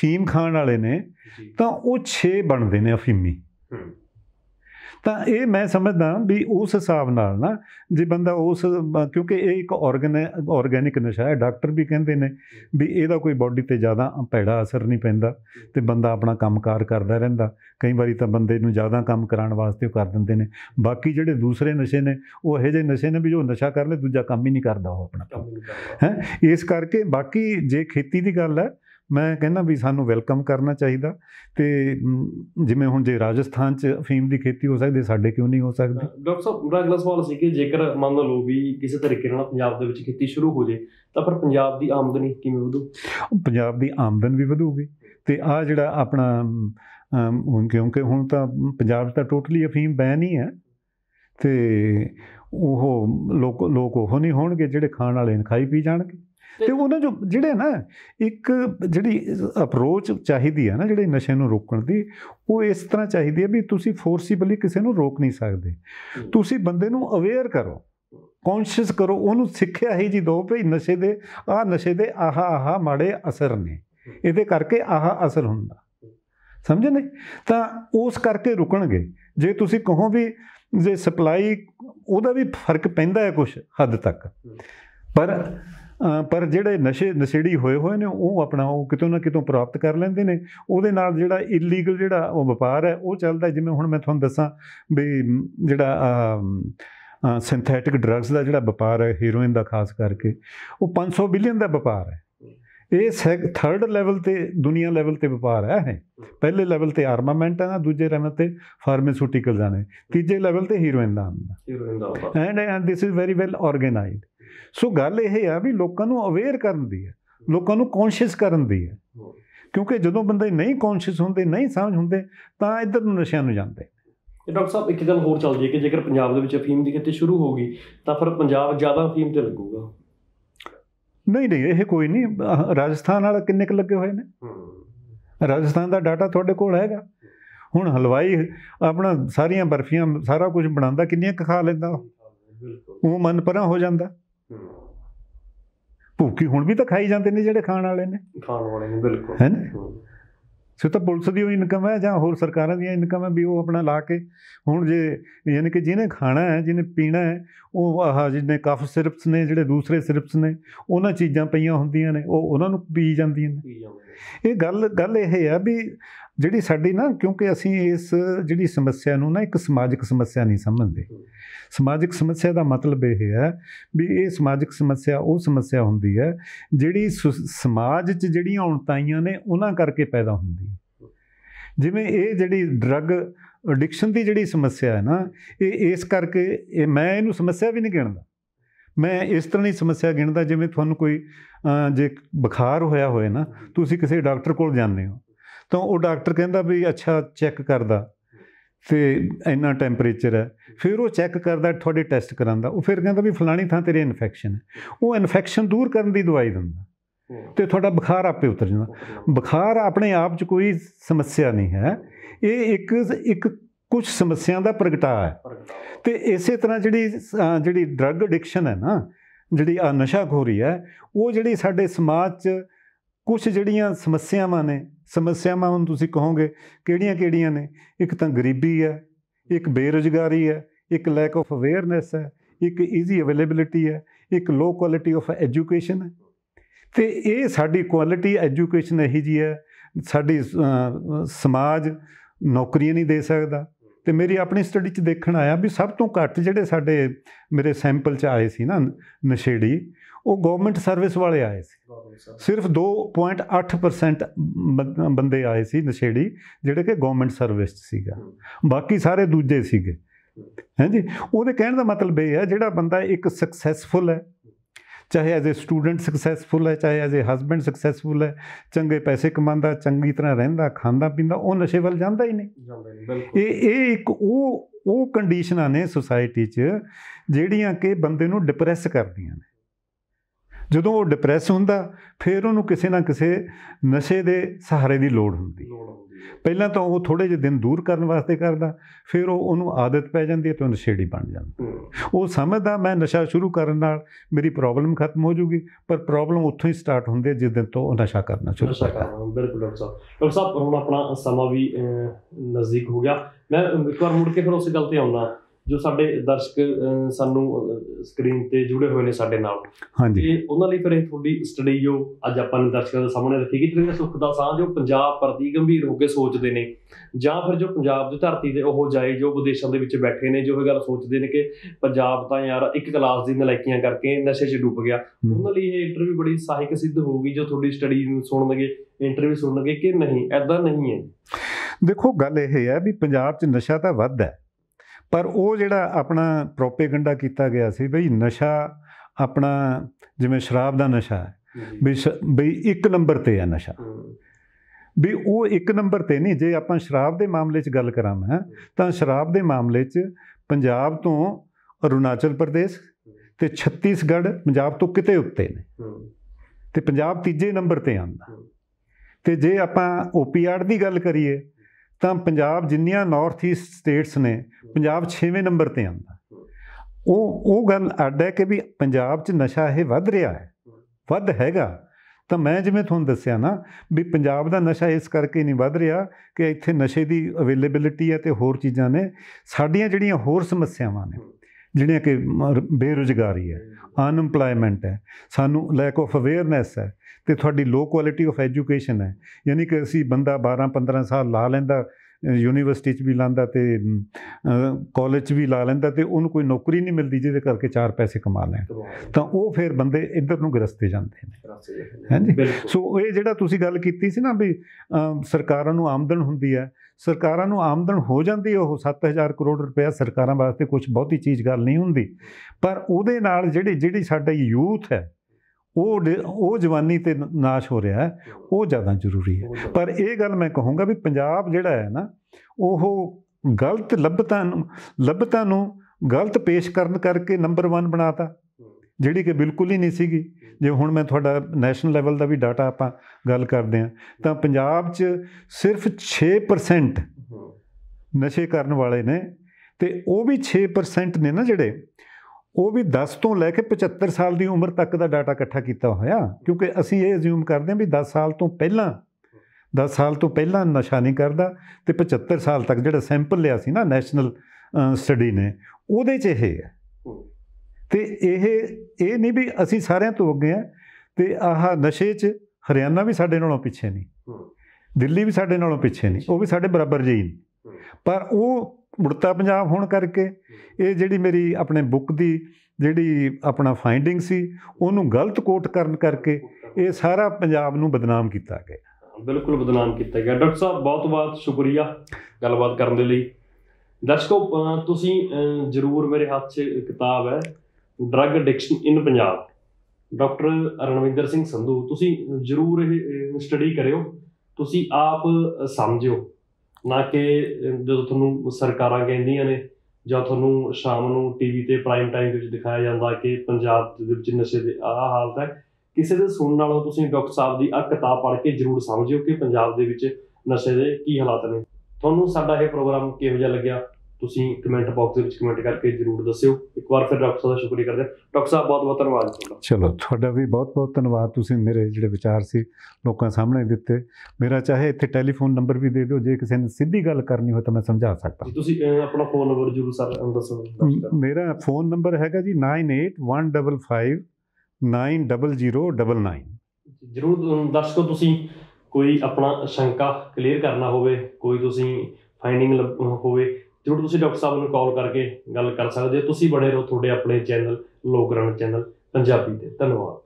ਫੀਮ ਖਾਣ ਵਾਲੇ ਨੇ ਤਾਂ ਉਹ 6 ਬਣਦੇ ਨੇ ਅਫੀਮੀ ਤਾਂ ਇਹ ਮੈਂ ਸਮਝਦਾ ਵੀ ਉਸ ਹਿਸਾਬ ਨਾਲ ਨਾ ਜੇ ਬੰਦਾ ਉਸ ਕਿਉਂਕਿ ਇਹ ਇੱਕ ਆਰਗਨ ਆਰਗੈਨਿਕ ਨਸ਼ਾ ਹੈ ਡਾਕਟਰ ਵੀ ਕਹਿੰਦੇ ਨੇ ਵੀ ਇਹਦਾ ਕੋਈ ਬਾਡੀ ਤੇ ਜ਼ਿਆਦਾ ਭੈੜਾ ਅਸਰ ਨਹੀਂ ਪੈਂਦਾ ਤੇ ਬੰਦਾ ਆਪਣਾ ਕੰਮਕਾਰ ਕਰਦਾ ਰਹਿੰਦਾ ਕਈ ਵਾਰੀ ਤਾਂ ਬੰਦੇ ਨੂੰ ਜ਼ਿਆਦਾ ਕੰਮ ਕਰਾਉਣ ਵਾਸਤੇ ਉਹ ਕਰ ਦਿੰਦੇ ਨੇ ਬਾਕੀ ਜਿਹੜੇ ਦੂਸਰੇ ਨਸ਼ੇ ਨੇ ਉਹ ਇਹੋ ਜਿਹੇ ਨਸ਼ੇ ਨੇ ਵੀ ਜੋ ਨਸ਼ਾ ਕਰ ਲੈ ਦੂਜਾ ਕੰਮ ਹੀ ਨਹੀਂ ਕਰਦਾ ਉਹ ਆਪਣਾ ਹੈ ਇਸ ਕਰਕੇ ਬਾਕੀ ਜੇ ਖੇਤੀ ਦੀ ਗੱਲ ਹੈ ਮੈਂ ਕਹਿੰਦਾ ਵੀ ਸਾਨੂੰ ਵੈਲਕਮ ਕਰਨਾ ਚਾਹੀਦਾ ਤੇ ਜਿਵੇਂ ਹੁਣ ਜੇ ਰਾਜਸਥਾਨ 'ਚ ਅਫੀਮ ਦੀ ਖੇਤੀ ਹੋ ਸਕਦੀ ਸਾਡੇ ਕਿਉਂ ਨਹੀਂ ਹੋ ਸਕਦੀ ਡਾਕਟਰ ਸਾਹਿਬ ਮੇਰਾ ਅਗਲਾ ਸਵਾਲ ਸੀ ਕਿ ਜੇਕਰ ਮੰਨ ਲਓ ਵੀ ਕਿਸੇ ਤਰੀਕੇ ਨਾਲ ਪੰਜਾਬ ਦੇ ਵਿੱਚ ਖੇਤੀ ਸ਼ੁਰੂ ਹੋ ਜੇ ਤਾਂ ਫਿਰ ਪੰਜਾਬ ਦੀ ਆਮਦਨੀ ਕਿਵੇਂ ਵਧੂ ਪੰਜਾਬ ਦੀ ਆਮਦਨ ਵੀ ਵਧੂਗੀ ਤੇ ਆ ਜਿਹੜਾ ਆਪਣਾ ਹੁਣ ਕਿਉਂਕਿ ਹੁਣ ਤਾਂ ਪੰਜਾਬ ਦਾ ਟੋਟਲੀ ਅਫੀਮ ਬੈਨ ਹੀ ਹੈ ਤੇ ਉਹ ਲੋਕ ਲੋਕ ਉਹ ਨਹੀਂ ਹੋਣਗੇ ਜਿਹੜੇ ਖਾਣ ਵਾਲੇ ਨੇ ਖਾਈ ਪੀ ਜਾਣਗੇ ਤੇ ਉਹਨਾਂ ਜੋ ਜਿਹੜੇ ਨਾ ਇੱਕ ਜਿਹੜੀ ਅਪਰੋਚ ਚਾਹੀਦੀ ਹੈ ਨਾ ਜਿਹੜੇ ਨਸ਼ੇ ਨੂੰ ਰੋਕਣ ਦੀ ਉਹ ਇਸ ਤਰ੍ਹਾਂ ਚਾਹੀਦੀ ਹੈ ਵੀ ਤੁਸੀਂ ਫੋਰਸੀਬਲੀ ਕਿਸੇ ਨੂੰ ਰੋਕ ਨਹੀਂ ਸਕਦੇ ਤੁਸੀਂ ਬੰਦੇ ਨੂੰ ਅਵੇਅਰ ਕਰੋ ਕੌਨਸ਼ੀਅਸ ਕਰੋ ਉਹਨੂੰ ਸਿੱਖਿਆ ਹੀ ਜੀ ਦੋ ਭਈ ਨਸ਼ੇ ਦੇ ਆ ਨਸ਼ੇ ਦੇ ਆਹਾ ਆਹਾ ਮਾੜੇ ਅਸਰ ਨੇ ਇਹਦੇ ਕਰਕੇ ਆਹਾ ਅਸਰ ਹੁੰਦਾ ਸਮਝੇ ਨਹੀਂ ਤਾਂ ਉਸ ਕਰਕੇ ਰੁਕਣਗੇ ਜੇ ਤੁਸੀਂ ਕਹੋ ਵੀ ਜੇ ਸਪਲਾਈ ਉਹਦਾ ਵੀ ਫਰਕ ਪੈਂਦਾ ਹੈ ਕੁਝ ਹੱਦ ਤੱਕ ਪਰ ਪਰ ਜਿਹੜੇ ਨਸ਼ੇ ਨਸ਼ੇੜੀ ਹੋਏ ਹੋਏ ਨੇ ਉਹ ਆਪਣਾ ਉਹ ਕਿਤੋਂ ਨਾ ਕਿਤੋਂ ਪ੍ਰਾਪਤ ਕਰ ਲੈਂਦੇ ਨੇ ਉਹਦੇ ਨਾਲ ਜਿਹੜਾ ਇਲੀਗਲ ਜਿਹੜਾ ਉਹ ਵਪਾਰ ਹੈ ਉਹ ਚੱਲਦਾ ਜਿਵੇਂ ਹੁਣ ਮੈਂ ਤੁਹਾਨੂੰ ਦੱਸਾਂ ਵੀ ਜਿਹੜਾ ਸਿੰਥੈਟਿਕ ਡਰੱਗਸ ਦਾ ਜਿਹੜਾ ਵਪਾਰ ਹੈ ਹੀਰੋਇਨ ਦਾ ਖਾਸ ਕਰਕੇ ਉਹ 500 ਬਿਲੀਅਨ ਦਾ ਵਪਾਰ ਹੈ ਇਹ ਥਰਡ ਲੈਵਲ ਤੇ ਦੁਨੀਆ ਲੈਵਲ ਤੇ ਵਪਾਰ ਹੈ ਪਹਿਲੇ ਲੈਵਲ ਤੇ ਆਰਮਾਮੈਂਟ ਨਾ ਦੂਜੇ ਲੈਵਲ ਤੇ ਫਾਰਮਾਸਿਊਟੀਕਲਸ ਆਣੇ ਤੀਜੇ ਲੈਵਲ ਤੇ ਹੀਰੋਇਨ ਦਾ ਹੀਰੋਇਨ ਦਾ and and this is very well organised so ਗੱਲ ਇਹ ਆ ਵੀ ਲੋਕਾਂ ਨੂੰ ਅਵੇਅਰ ਕਰਨ ਦੀ ਹੈ ਲੋਕਾਂ ਨੂੰ ਕੌਨਸ਼ੀਅਸ ਕਰਨ ਦੀ ਹੈ ਕਿਉਂਕਿ ਜਦੋਂ ਬੰਦੇ ਨਹੀਂ ਕੌਨਸ਼ੀਅਸ ਹੁੰਦੇ ਨਹੀਂ ਸਮਝ ਹੁੰਦੇ ਤਾਂ ਇੱਧਰ ਨੂੰ ਨਸ਼ਿਆਂ ਨੂੰ ਜਾਂਦੇ ਤੇ ਡਾਕਟਰ ਸਾਹਿਬ ਇੱਕ ਗੱਲ ਹੋਰ ਚੱਲਦੀ ਹੈ ਕਿ ਜੇਕਰ ਪੰਜਾਬ ਦੇ ਵਿੱਚ ਅਫੀਮ ਦੀ ਖੇਤੀ ਸ਼ੁਰੂ ਹੋ ਗਈ ਤਾਂ ਫਿਰ ਪੰਜਾਬ ਜ਼ਿਆਦਾ ਅਫੀਮ ਤੇ ਲੱਗੂਗਾ ਨਹੀਂ ਨਹੀਂ ਇਹ ਕੋਈ ਨਹੀਂ ਰਾਜਸਥਾਨ ਵਾਲਾ ਕਿੰਨੇ ਕ ਲੱਗੇ ਹੋਏ ਨੇ ਰਾਜਸਥਾਨ ਦਾ ਡਾਟਾ ਤੁਹਾਡੇ ਕੋਲ ਹੈਗਾ ਹੁਣ ਹਲਵਾਈ ਆਪਣਾ ਸਾਰੀਆਂ ਬਰਫੀਆਂ ਸਾਰਾ ਕੁਝ ਬਣਾਉਂਦਾ ਕਿੰਨੀਆਂ ਖਾ ਲੈਂਦਾ ਉਹ ਮਨ ਪਰਾਂ ਹੋ ਜਾਂਦਾ ਭੁੱਖੀ ਹੁਣ ਵੀ ਤਾਂ ਖਾਈ ਜਾਂਦੇ ਨੇ ਜਿਹੜੇ ਖਾਣ ਵਾਲੇ ਨੇ ਖਾਣ ਵਾਲੇ ਨੇ ਬਿਲਕੁਲ ਹੈ ਨਾ ਸੋ ਤਾਂ ਪੁਲਿਸ ਦੀ ਇਨਕਮ ਹੈ ਜਾਂ ਹੋਰ ਸਰਕਾਰਾਂ ਦੀ ਇਨਕਮ ਹੈ ਵੀ ਉਹ ਆਪਣਾ ਲਾ ਕੇ ਹੁਣ ਜੇ ਯਾਨੀ ਕਿ ਜਿਹਨੇ ਖਾਣਾ ਹੈ ਜਿਹਨੇ ਪੀਣਾ ਹੈ ਉਹ ਆਹ ਜਿਹਨੇ ਕਫ ਸਿਰਪਸ ਨੇ ਜਿਹੜੇ ਦੂਸਰੇ ਸਿਰਪਸ ਨੇ ਉਹਨਾਂ ਚੀਜ਼ਾਂ ਪਈਆਂ ਹੁੰਦੀਆਂ ਨੇ ਉਹ ਉਹਨਾਂ ਨੂੰ ਪੀ ਜਾਂਦੀਆਂ ਨੇ ਇਹ ਗੱਲ ਗੱਲ ਇਹ ਹੈ ਵੀ ਜਿਹੜੀ ਸਾਡੀ ਨਾ ਕਿਉਂਕਿ ਅਸੀਂ ਇਸ ਜਿਹੜੀ ਸਮੱਸਿਆ ਨੂੰ ਨਾ ਇੱਕ ਸਮਾਜਿਕ ਸਮੱਸਿਆ ਨਹੀਂ ਸਮਝਦੇ ਸਮਾਜਿਕ ਸਮੱਸਿਆ ਦਾ ਮਤਲਬ ਇਹ ਹੈ ਵੀ ਇਹ ਸਮਾਜਿਕ ਸਮੱਸਿਆ ਉਹ ਸਮੱਸਿਆ ਹੁੰਦੀ ਹੈ ਜਿਹੜੀ ਸਮਾਜ 'ਚ ਜਿਹੜੀਆਂ ਔਣਤਾਈਆਂ ਨੇ ਉਹਨਾਂ ਕਰਕੇ ਪੈਦਾ ਹੁੰਦੀ ਹੈ ਜਿਵੇਂ ਇਹ ਜਿਹੜੀ ਡਰੱਗ ਐਡਿਕਸ਼ਨ ਦੀ ਜਿਹੜੀ ਸਮੱਸਿਆ ਹੈ ਨਾ ਇਹ ਇਸ ਕਰਕੇ ਇਹ ਮੈਂ ਇਹਨੂੰ ਸਮੱਸਿਆ ਵੀ ਨਹੀਂ ਗਿਣਦਾ ਮੈਂ ਇਸ ਤਰ੍ਹਾਂ ਦੀ ਸਮੱਸਿਆ ਗਿਣਦਾ ਜਿਵੇਂ ਤੁਹਾਨੂੰ ਕੋਈ ਜੇ ਬੁਖਾਰ ਹੋਇਆ ਹੋਵੇ ਨਾ ਤੁਸੀਂ ਕਿਸੇ ਡਾਕਟਰ ਕੋਲ ਜਾਂਦੇ ਹੋ ਤਾਂ ਉਹ ਡਾਕਟਰ ਕਹਿੰਦਾ ਵੀ ਅੱਛਾ ਚੈੱਕ ਕਰਦਾ ਤੇ ਇੰਨਾ ਟੈਂਪਰੇਚਰ ਹੈ ਫਿਰ ਉਹ ਚੈੱਕ ਕਰਦਾ ਤੁਹਾਡੇ ਟੈਸਟ ਕਰਾਂਦਾ ਉਹ ਫਿਰ ਕਹਿੰਦਾ ਵੀ ਫਲਾਣੀ ਥਾਂ ਤੇਰੇ ਇਨਫੈਕਸ਼ਨ ਹੈ ਉਹ ਇਨਫੈਕਸ਼ਨ ਦੂਰ ਕਰਨ ਦੀ ਦਵਾਈ ਦਿੰਦਾ ਤੇ ਤੁਹਾਡਾ ਬੁਖਾਰ ਆਪੇ ਉਤਰ ਜਾਂਦਾ ਬੁਖਾਰ ਆਪਣੇ ਆਪ 'ਚ ਕੋਈ ਸਮੱਸਿਆ ਨਹੀਂ ਹੈ ਇਹ ਇੱਕ ਇੱਕ ਕੁਝ ਸਮੱਸਿਆ ਦਾ ਪ੍ਰਗਟਾ ਹੈ ਤੇ ਇਸੇ ਤਰ੍ਹਾਂ ਜਿਹੜੀ ਜਿਹੜੀ ਡਰੱਗ ਐਡਿਕਸ਼ਨ ਹੈ ਨਾ ਜਿਹੜੀ ਆ ਨਸ਼ਾਖੋਰੀ ਹੈ ਉਹ ਜਿਹੜੀ ਸਾਡੇ ਸਮਾਜ 'ਚ ਕੁਝ ਜਿਹੜੀਆਂ ਸਮੱਸਿਆਵਾਂ ਨੇ ਸਮੱਸਿਆਵਾਂ ਹੁਣ ਤੁਸੀਂ ਕਹੋਗੇ ਕਿਹੜੀਆਂ-ਕਿਹੜੀਆਂ ਨੇ ਇੱਕ ਤਾਂ ਗਰੀਬੀ ਹੈ ਇੱਕ ਬੇਰੋਜ਼ਗਾਰੀ ਹੈ ਇੱਕ ਲੈਕ ਆਫ ਅਵੇਅਰਨੈਸ ਹੈ ਇੱਕ ਈਜ਼ੀ ਅਵੇਲੇਬਿਲਿਟੀ ਹੈ ਇੱਕ ਲੋ ਕੁਆਲਿਟੀ ਆਫ ਐਜੂਕੇਸ਼ਨ ਹੈ ਤੇ ਇਹ ਸਾਡੀ ਕੁਆਲਿਟੀ ਐਜੂਕੇਸ਼ਨ ਇਹੀ ਜੀ ਹੈ ਸਾਡੀ ਸਮਾਜ ਨੌਕਰੀਆਂ ਨਹੀਂ ਦੇ ਸਕਦਾ ਤੇ ਮੇਰੀ ਆਪਣੀ ਸਟੱਡੀ ਚ ਦੇਖਣ ਆਇਆ ਵੀ ਸਭ ਤੋਂ ਘੱਟ ਜਿਹੜੇ ਸਾਡੇ ਮੇਰੇ ਸੈਂਪਲ ਚ ਆਏ ਸੀ ਨਾ ਨਸ਼ੇੜੀ ਉਹ ਗਵਰਨਮੈਂਟ ਸਰਵਿਸ ਵਾਲੇ ਆਏ ਸੀ ਸਿਰਫ 2.8% ਬੰਦੇ ਆਏ ਸੀ ਨਸ਼ੇੜੀ ਜਿਹੜੇ ਕਿ ਗਵਰਨਮੈਂਟ ਸਰਵਿਸ ਚ ਸੀਗਾ ਬਾਕੀ ਸਾਰੇ ਦੂਜੇ ਸੀਗੇ ਹਾਂਜੀ ਉਹਦੇ ਕਹਿਣ ਦਾ ਮਤਲਬ ਇਹ ਹੈ ਜਿਹੜਾ ਬੰਦਾ ਇੱਕ ਸਕਸੈਸਫੁਲ ਹੈ ਚਾਹੇ ਐਜ਼ ਅ ਸਟੂਡੈਂਟ ਸਕਸੈਸਫੁਲ ਹੈ ਚਾਹੇ ਐਜ਼ ਅ ਹਸਬੰਡ ਸਕਸੈਸਫੁਲ ਹੈ ਚੰਗੇ ਪੈਸੇ ਕਮਾਉਂਦਾ ਚੰਗੀ ਤਰ੍ਹਾਂ ਰਹਿੰਦਾ ਖਾਂਦਾ ਪੀਂਦਾ ਉਹ ਨਸ਼ੇ ਵੱਲ ਜਾਂਦਾ ਹੀ ਨਹੀਂ ਇਹ ਇਹ ਇੱਕ ਉਹ ਉਹ ਕੰਡੀਸ਼ਨਾਂ ਨੇ ਸੋਸਾਇਟੀ 'ਚ ਜਿਹੜੀਆਂ ਕਿ ਬੰਦੇ ਨੂੰ ਡਿਪਰੈਸ ਕਰਦੀਆਂ ਨੇ ਜਦੋਂ ਉਹ ਡਿਪਰੈਸ ਹੁੰਦਾ ਫਿਰ ਉਹਨੂੰ ਕਿਸੇ ਨਾ ਕਿਸੇ ਨਸ਼ੇ ਦੇ ਸਹਾਰੇ ਦੀ ਲੋੜ ਹੁੰਦੀ ਪਹਿਲਾਂ ਤਾਂ ਉਹ ਥੋੜੇ ਜਿਹੇ ਦਿਨ ਦੂਰ ਕਰਨ ਵਾਸਤੇ ਕਰਦਾ ਫਿਰ ਉਹ ਉਹਨੂੰ ਆਦਤ ਪੈ ਜਾਂਦੀ ਹੈ ਤੇ ਉਹ ਨਸ਼ੇੜੀ ਬਣ ਜਾਂਦਾ ਉਹ ਸਮਝਦਾ ਮੈਂ ਨਸ਼ਾ ਸ਼ੁਰੂ ਕਰਨ ਨਾਲ ਮੇਰੀ ਪ੍ਰੋਬਲਮ ਖਤਮ ਹੋ ਜੂਗੀ ਪਰ ਪ੍ਰੋਬਲਮ ਉੱਥੋਂ ਹੀ ਸਟਾਰਟ ਹੁੰਦੀ ਹੈ ਜਿਸ ਦਿਨ ਤੋਂ ਉਹ ਨਸ਼ਾ ਕਰਨਾ ਸ਼ੁਰੂ ਕਰਦਾ ਬਿਲਕੁਲ ਡਾਕਟਰ ਸਾਹਿਬ ਡਾਕਟਰ ਸਾਹਿਬ ਹੁਣ ਆਪਣਾ ਸਮਾਂ ਵੀ ਨਜ਼ਦੀਕ ਹੋ ਗਿਆ ਮੈਂ ਇੱਕ ਵਾਰ ਮੁੜ ਕੇ ਫਿਰ ਉਸੇ ਗੱਲ ਤੇ ਆਉਣਾ ਜੋ ਸਾਡੇ ਦਰਸ਼ਕ ਸਾਨੂੰ ਸਕਰੀਨ ਤੇ ਜੁੜੇ ਹੋਏ ਨੇ ਸਾਡੇ ਨਾਲ ਹਾਂਜੀ ਤੇ ਉਹਨਾਂ ਲਈ ਫਿਰ ਇਹ ਤੁਹਾਡੀ ਸਟੱਡੀ ਜੋ ਅੱਜ ਆਪਾਂ ਨੇ ਦਰਸ਼ਕਾਂ ਦੇ ਸਾਹਮਣੇ ਰੱਖੀ ਕਿ ਜਿਹੜੇ ਸੁੱਖ ਦਾ ਸਾਹ ਜੋ ਪੰਜਾਬ ਪ੍ਰਤੀ ਗੰਭੀਰ ਹੋ ਕੇ ਸੋਚਦੇ ਨੇ ਜਾਂ ਫਿਰ ਜੋ ਪੰਜਾਬ ਦੀ ਧਰਤੀ ਤੇ ਉਹ ਜਾਏ ਜੋ ਵਿਦੇਸ਼ਾਂ ਦੇ ਵਿੱਚ ਬੈਠੇ ਨੇ ਜੋ ਇਹ ਗੱਲ ਸੋਚਦੇ ਨੇ ਕਿ ਪੰਜਾਬ ਤਾਂ ਯਾਰ ਇੱਕ ਕਲਾਸ ਦੀ ਨਲਾਇਕੀਆਂ ਕਰਕੇ ਨਸ਼ੇ 'ਚ ਡੁੱਬ ਗਿਆ ਉਹਨਾਂ ਲਈ ਇਹ ਇੰਟਰਵਿਊ ਬੜੀ ਸਹਾਇਕ ਸਿੱਧ ਹੋਊਗੀ ਜੋ ਤੁਹਾਡੀ ਸਟੱਡੀ ਨੂੰ ਸੁਣਨਗੇ ਇੰਟਰਵਿਊ ਸੁਣਨਗੇ ਕਿ ਨਹੀਂ ਐਦਾਂ ਨਹੀਂ ਹੈ ਦੇਖੋ ਗੱਲ ਇਹ ਹੈ ਵੀ ਪੰਜਾਬ 'ਚ ਨਸ਼ਾ ਤਾਂ ਵੱਧ ਹੈ ਪਰ ਉਹ ਜਿਹੜਾ ਆਪਣਾ ਪ੍ਰੋਪੇਗੈਂਡਾ ਕੀਤਾ ਗਿਆ ਸੀ ਬਈ ਨਸ਼ਾ ਆਪਣਾ ਜਿਵੇਂ ਸ਼ਰਾਬ ਦਾ ਨਸ਼ਾ ਹੈ ਬਈ ਬਈ ਇੱਕ ਨੰਬਰ ਤੇ ਹੈ ਨਸ਼ਾ ਵੀ ਉਹ ਇੱਕ ਨੰਬਰ ਤੇ ਨਹੀਂ ਜੇ ਆਪਾਂ ਸ਼ਰਾਬ ਦੇ ਮਾਮਲੇ 'ਚ ਗੱਲ ਕਰਾਂ ਮੈਂ ਤਾਂ ਸ਼ਰਾਬ ਦੇ ਮਾਮਲੇ 'ਚ ਪੰਜਾਬ ਤੋਂ ਅਰੁਣਾਚਲ ਪ੍ਰਦੇਸ਼ ਤੇ ਛੱਤੀਸਗੜ੍ਹ ਪੰਜਾਬ ਤੋਂ ਕਿਤੇ ਉੱਤੇ ਨੇ ਤੇ ਪੰਜਾਬ ਤੀਜੇ ਨੰਬਰ ਤੇ ਆਉਂਦਾ ਤੇ ਜੇ ਆਪਾਂ ਓਪੀਆਰ ਦੀ ਗੱਲ ਕਰੀਏ ਤਾਂ ਪੰਜਾਬ ਜਿੰਨੀਆਂ ਨਾਰਥ ਈਸਟ ਸਟੇਟਸ ਨੇ ਪੰਜਾਬ 6ਵੇਂ ਨੰਬਰ ਤੇ ਆਉਂਦਾ ਉਹ ਉਹ ਗੱਲ ਅੱਡ ਹੈ ਕਿ ਵੀ ਪੰਜਾਬ 'ਚ ਨਸ਼ਾ ਇਹ ਵੱਧ ਰਿਹਾ ਹੈ ਵੱਧ ਹੈਗਾ ਤਾਂ ਮੈਂ ਜਿਵੇਂ ਤੁਹਾਨੂੰ ਦੱਸਿਆ ਨਾ ਵੀ ਪੰਜਾਬ ਦਾ ਨਸ਼ਾ ਇਸ ਕਰਕੇ ਨਹੀਂ ਵੱਧ ਰਿਹਾ ਕਿ ਇੱਥੇ ਨਸ਼ੇ ਦੀ ਅਵੇਲੇਬਿਲਿਟੀ ਹੈ ਤੇ ਹੋਰ ਚੀਜ਼ਾਂ ਨੇ ਸਾਡੀਆਂ ਜਿਹੜੀਆਂ ਹੋਰ ਸਮੱਸਿਆਵਾਂ ਨੇ ਜਿਹੜੀਆਂ ਕਿ ਬੇਰੋਜ਼ਗਾਰੀ ਹੈ ਅਨਐਮਪਲੋਇਮੈਂਟ ਹੈ ਸਾਨੂੰ ਲੈਕ ਆਫ ਅਵੇਅਰਨੈਸ ਹੈ ਤੇ ਤੁਹਾਡੀ ਲੋ ਕੁਆਲਿਟੀ ਆਫ ਐਜੂਕੇਸ਼ਨ ਹੈ ਯਾਨੀ ਕਿ ਅਸੀਂ ਬੰਦਾ 12 15 ਸਾਲ ਲਾ ਲੈਂਦਾ ਯੂਨੀਵਰਸਿਟੀ 'ਚ ਵੀ ਲਾਂਦਾ ਤੇ ਕਾਲਜ 'ਚ ਵੀ ਲਾ ਲੈਂਦਾ ਤੇ ਉਹਨੂੰ ਕੋਈ ਨੌਕਰੀ ਨਹੀਂ ਮਿਲਦੀ ਜਿਹਦੇ ਕਰਕੇ ਚਾਰ ਪੈਸੇ ਕਮਾ ਲੈ ਤਾਂ ਉਹ ਫਿਰ ਬੰਦੇ ਇੱਧਰ ਨੂੰ ਗਰਸਤੇ ਜਾਂਦੇ ਨੇ ਹਾਂਜੀ ਸੋ ਇਹ ਜਿਹੜਾ ਤੁਸੀਂ ਗੱਲ ਕੀਤੀ ਸੀ ਨਾ ਵੀ ਸਰਕਾਰਾਂ ਨੂੰ ਆਮਦਨ ਹੁੰਦੀ ਹੈ ਸਰਕਾਰਾਂ ਨੂੰ ਆਮਦਨ ਹੋ ਜਾਂਦੀ ਉਹ 7000 ਕਰੋੜ ਰੁਪਏ ਸਰਕਾਰਾਂ ਵਾਸਤੇ ਕੁਝ ਬਹੁਤੀ ਚੀਜ਼ ਗੱਲ ਨਹੀਂ ਹੁੰਦੀ ਪਰ ਉਹਦੇ ਨਾਲ ਜਿਹੜੀ ਜਿਹੜੀ ਸਾਡਾ ਯੂਥ ਹੈ ਉਹ ਉਹ ਜਵਾਨੀ ਤੇ ਨਾਸ਼ ਹੋ ਰਿਹਾ ਹੈ ਉਹ ਜ਼ਿਆਦਾ ਜ਼ਰੂਰੀ ਹੈ ਪਰ ਇਹ ਗੱਲ ਮੈਂ ਕਹੂੰਗਾ ਵੀ ਪੰਜਾਬ ਜਿਹੜਾ ਹੈ ਨਾ ਉਹ ਗਲਤ ਲੱਭਤਾਂ ਨੂੰ ਲੱਭਤਾਂ ਨੂੰ ਗਲਤ ਪੇਸ਼ ਕਰਨ ਕਰਕੇ ਨੰਬਰ 1 ਬਣਾਤਾ ਜਿਹੜੀ ਕਿ ਬਿਲਕੁਲ ਹੀ ਨਹੀਂ ਸੀਗੀ ਜੇ ਹੁਣ ਮੈਂ ਤੁਹਾਡਾ ਨੈਸ਼ਨਲ ਲੈਵਲ ਦਾ ਵੀ ਡਾਟਾ ਆਪਾਂ ਗੱਲ ਕਰਦੇ ਆ ਤਾਂ ਪੰਜਾਬ 'ਚ ਸਿਰਫ 6% ਨਸ਼ੇ ਕਰਨ ਵਾਲੇ ਨੇ ਤੇ ਉਹ ਵੀ 6% ਨੇ ਨਾ ਜਿਹੜੇ ਉਹ ਵੀ 10 ਤੋਂ ਲੈ ਕੇ 75 ਸਾਲ ਦੀ ਉਮਰ ਤੱਕ ਦਾ ਡਾਟਾ ਇਕੱਠਾ ਕੀਤਾ ਹੋਇਆ ਕਿਉਂਕਿ ਅਸੀਂ ਇਹ ਅਸਿਊਮ ਕਰਦੇ ਹਾਂ ਵੀ 10 ਸਾਲ ਤੋਂ ਪਹਿਲਾਂ 10 ਸਾਲ ਤੋਂ ਪਹਿਲਾਂ ਨਸ਼ਾ ਨਹੀਂ ਕਰਦਾ ਤੇ 75 ਸਾਲ ਤੱਕ ਜਿਹੜਾ ਸੈਂਪਲ ਲਿਆ ਸੀ ਨਾ ਨੈਸ਼ਨਲ ਸਟੱਡੀ ਨੇ ਉਹਦੇ 'ਚ ਇਹ ਹੈ ਤੇ ਇਹ ਇਹ ਨਹੀਂ ਵੀ ਅਸੀਂ ਸਾਰਿਆਂ ਤੋਂ ਅੱਗੇ ਆ ਤੇ ਆਹ ਨਸ਼ੇ 'ਚ ਹਰਿਆਣਾ ਵੀ ਸਾਡੇ ਨਾਲੋਂ ਪਿੱਛੇ ਨਹੀਂ ਦਿੱਲੀ ਵੀ ਸਾਡੇ ਨਾਲੋਂ ਪਿੱਛੇ ਨਹੀਂ ਉਹ ਵੀ ਸਾਡੇ ਬਰਾਬਰ ਜਿਹੀ ਪਰ ਉਹ ਮੁੜਤਾ ਪੰਜਾਬ ਹੋਣ ਕਰਕੇ ਇਹ ਜਿਹੜੀ ਮੇਰੀ ਆਪਣੇ ਬੁੱਕ ਦੀ ਜਿਹੜੀ ਆਪਣਾ ਫਾਈਂਡਿੰਗ ਸੀ ਉਹਨੂੰ ਗਲਤ ਕੋਟ ਕਰਨ ਕਰਕੇ ਇਹ ਸਾਰਾ ਪੰਜਾਬ ਨੂੰ ਬਦਨਾਮ ਕੀਤਾ ਗਿਆ ਬਿਲਕੁਲ ਬਦਨਾਮ ਕੀਤਾ ਗਿਆ ਡਾਕਟਰ ਸਾਹਿਬ ਬਹੁਤ-ਬਹੁਤ ਸ਼ੁਕਰੀਆ ਗੱਲਬਾਤ ਕਰਨ ਦੇ ਲਈ ਦਰਸ਼ਕੋ ਤੁਸੀਂ ਜਰੂਰ ਮੇਰੇ ਹੱਥ 'ਚ ਕਿਤਾਬ ਹੈ drug addiction in Punjab doctor Ranvinder Singh Sandhu ਤੁਸੀਂ ਜਰੂਰ ਇਹ ਸਟੱਡੀ ਕਰਿਓ ਤੁਸੀਂ ਆਪ ਸਮਝਿਓ ਨਾ ਕਿ ਜਦੋਂ ਤੁਹਾਨੂੰ ਸਰਕਾਰਾਂ ਕਹਿੰਦੀਆਂ ਨੇ ਜਾਂ ਤੁਹਾਨੂੰ ਸ਼ਾਮ ਨੂੰ ਟੀਵੀ ਤੇ ਪ੍ਰਾਈਮ ਟਾਈਮ ਵਿੱਚ ਦਿਖਾਇਆ ਜਾਂਦਾ ਕਿ ਪੰਜਾਬ ਦੇ ਵਿੱਚ ਨਸ਼ੇ ਦੇ ਆਹ ਹਾਲਤ ਹੈ ਕਿਸੇ ਦੇ ਸੁਣਨ ਨਾਲੋਂ ਤੁਸੀਂ ਡਾਕਟਰ ਸਾਹਿਬ ਦੀ ਆ ਕਿਤਾਬ ਪੜ੍ਹ ਕੇ ਜ਼ਰੂਰ ਸਮਝਿਓ ਕਿ ਪੰਜਾਬ ਦੇ ਵਿੱਚ ਨਸ਼ੇ ਦੇ ਕੀ ਹਾਲਾਤ ਨੇ ਤੁਹਾਨੂੰ ਸਾਡਾ ਇਹ ਪ੍ਰੋਗਰਾਮ ਕਿਹੋ ਜਿਹਾ ਲੱਗਿਆ ਤੁਸੀਂ ਕਮੈਂਟ ਬਾਕਸ ਦੇ ਵਿੱਚ ਕਮੈਂਟ ਕਰਕੇ ਜਰੂਰ ਦੱਸਿਓ ਇੱਕ ਵਾਰ ਫਿਰ ਡਾਕਟਰ ਸਾਹਿਬ ਦਾ ਸ਼ੁਕਰੀਆ ਕਰਦੇ ਹਾਂ ਡਾਕਟਰ ਸਾਹਿਬ ਬਹੁਤ ਬਹੁਤ ਧੰਨਵਾਦ ਚਲੋ ਤੁਹਾਡਾ ਵੀ ਬਹੁਤ ਬਹੁਤ ਧੰਨਵਾਦ ਤੁਸੀਂ ਮੇਰੇ ਜਿਹੜੇ ਵਿਚਾਰ ਸੀ ਲੋਕਾਂ ਸਾਹਮਣੇ ਦਿੱਤੇ ਮੇਰਾ ਚਾਹੇ ਇੱਥੇ ਟੈਲੀਫੋਨ ਨੰਬਰ ਵੀ ਦੇ ਦਿਓ ਜੇ ਕਿਸੇ ਨੇ ਸਿੱਧੀ ਗੱਲ ਕਰਨੀ ਹੋਵੇ ਤਾਂ ਮੈਂ ਸਮਝਾ ਸਕਦਾ ਤੁਸੀਂ ਆਪਣਾ ਫੋਨ ਨੰਬਰ ਜਰੂਰ ਸਰ ਦੱਸੋ ਮੇਰਾ ਫੋਨ ਨੰਬਰ ਹੈਗਾ ਜੀ 98155 9009 ਜਰੂਰ ਦਰਸ਼ਕੋ ਤੁਸੀਂ ਕੋਈ ਆਪਣਾ ਸ਼ੰਕਾ ਕਲੀਅਰ ਕਰਨਾ ਹੋਵੇ ਕੋਈ ਤੁਸੀਂ ਫਾਈਂਡਿੰਗ ਹੋਵੇ ਜ਼ਰੂਰ ਤੁਸੀਂ ਡਾਕਟਰ ਸਾਹਿਬ ਨੂੰ ਕਾਲ ਕਰਕੇ ਗੱਲ ਕਰ ਸਕਦੇ ਹੋ ਤੁਸੀਂ ਬਣੇ ਰਹੋ ਤੁਹਾਡੇ ਆਪਣੇ ਚੈਨਲ ਲੋਕਰਨ ਚੈਨਲ ਪੰਜਾਬੀ ਤੇ ਧੰਨਵਾਦ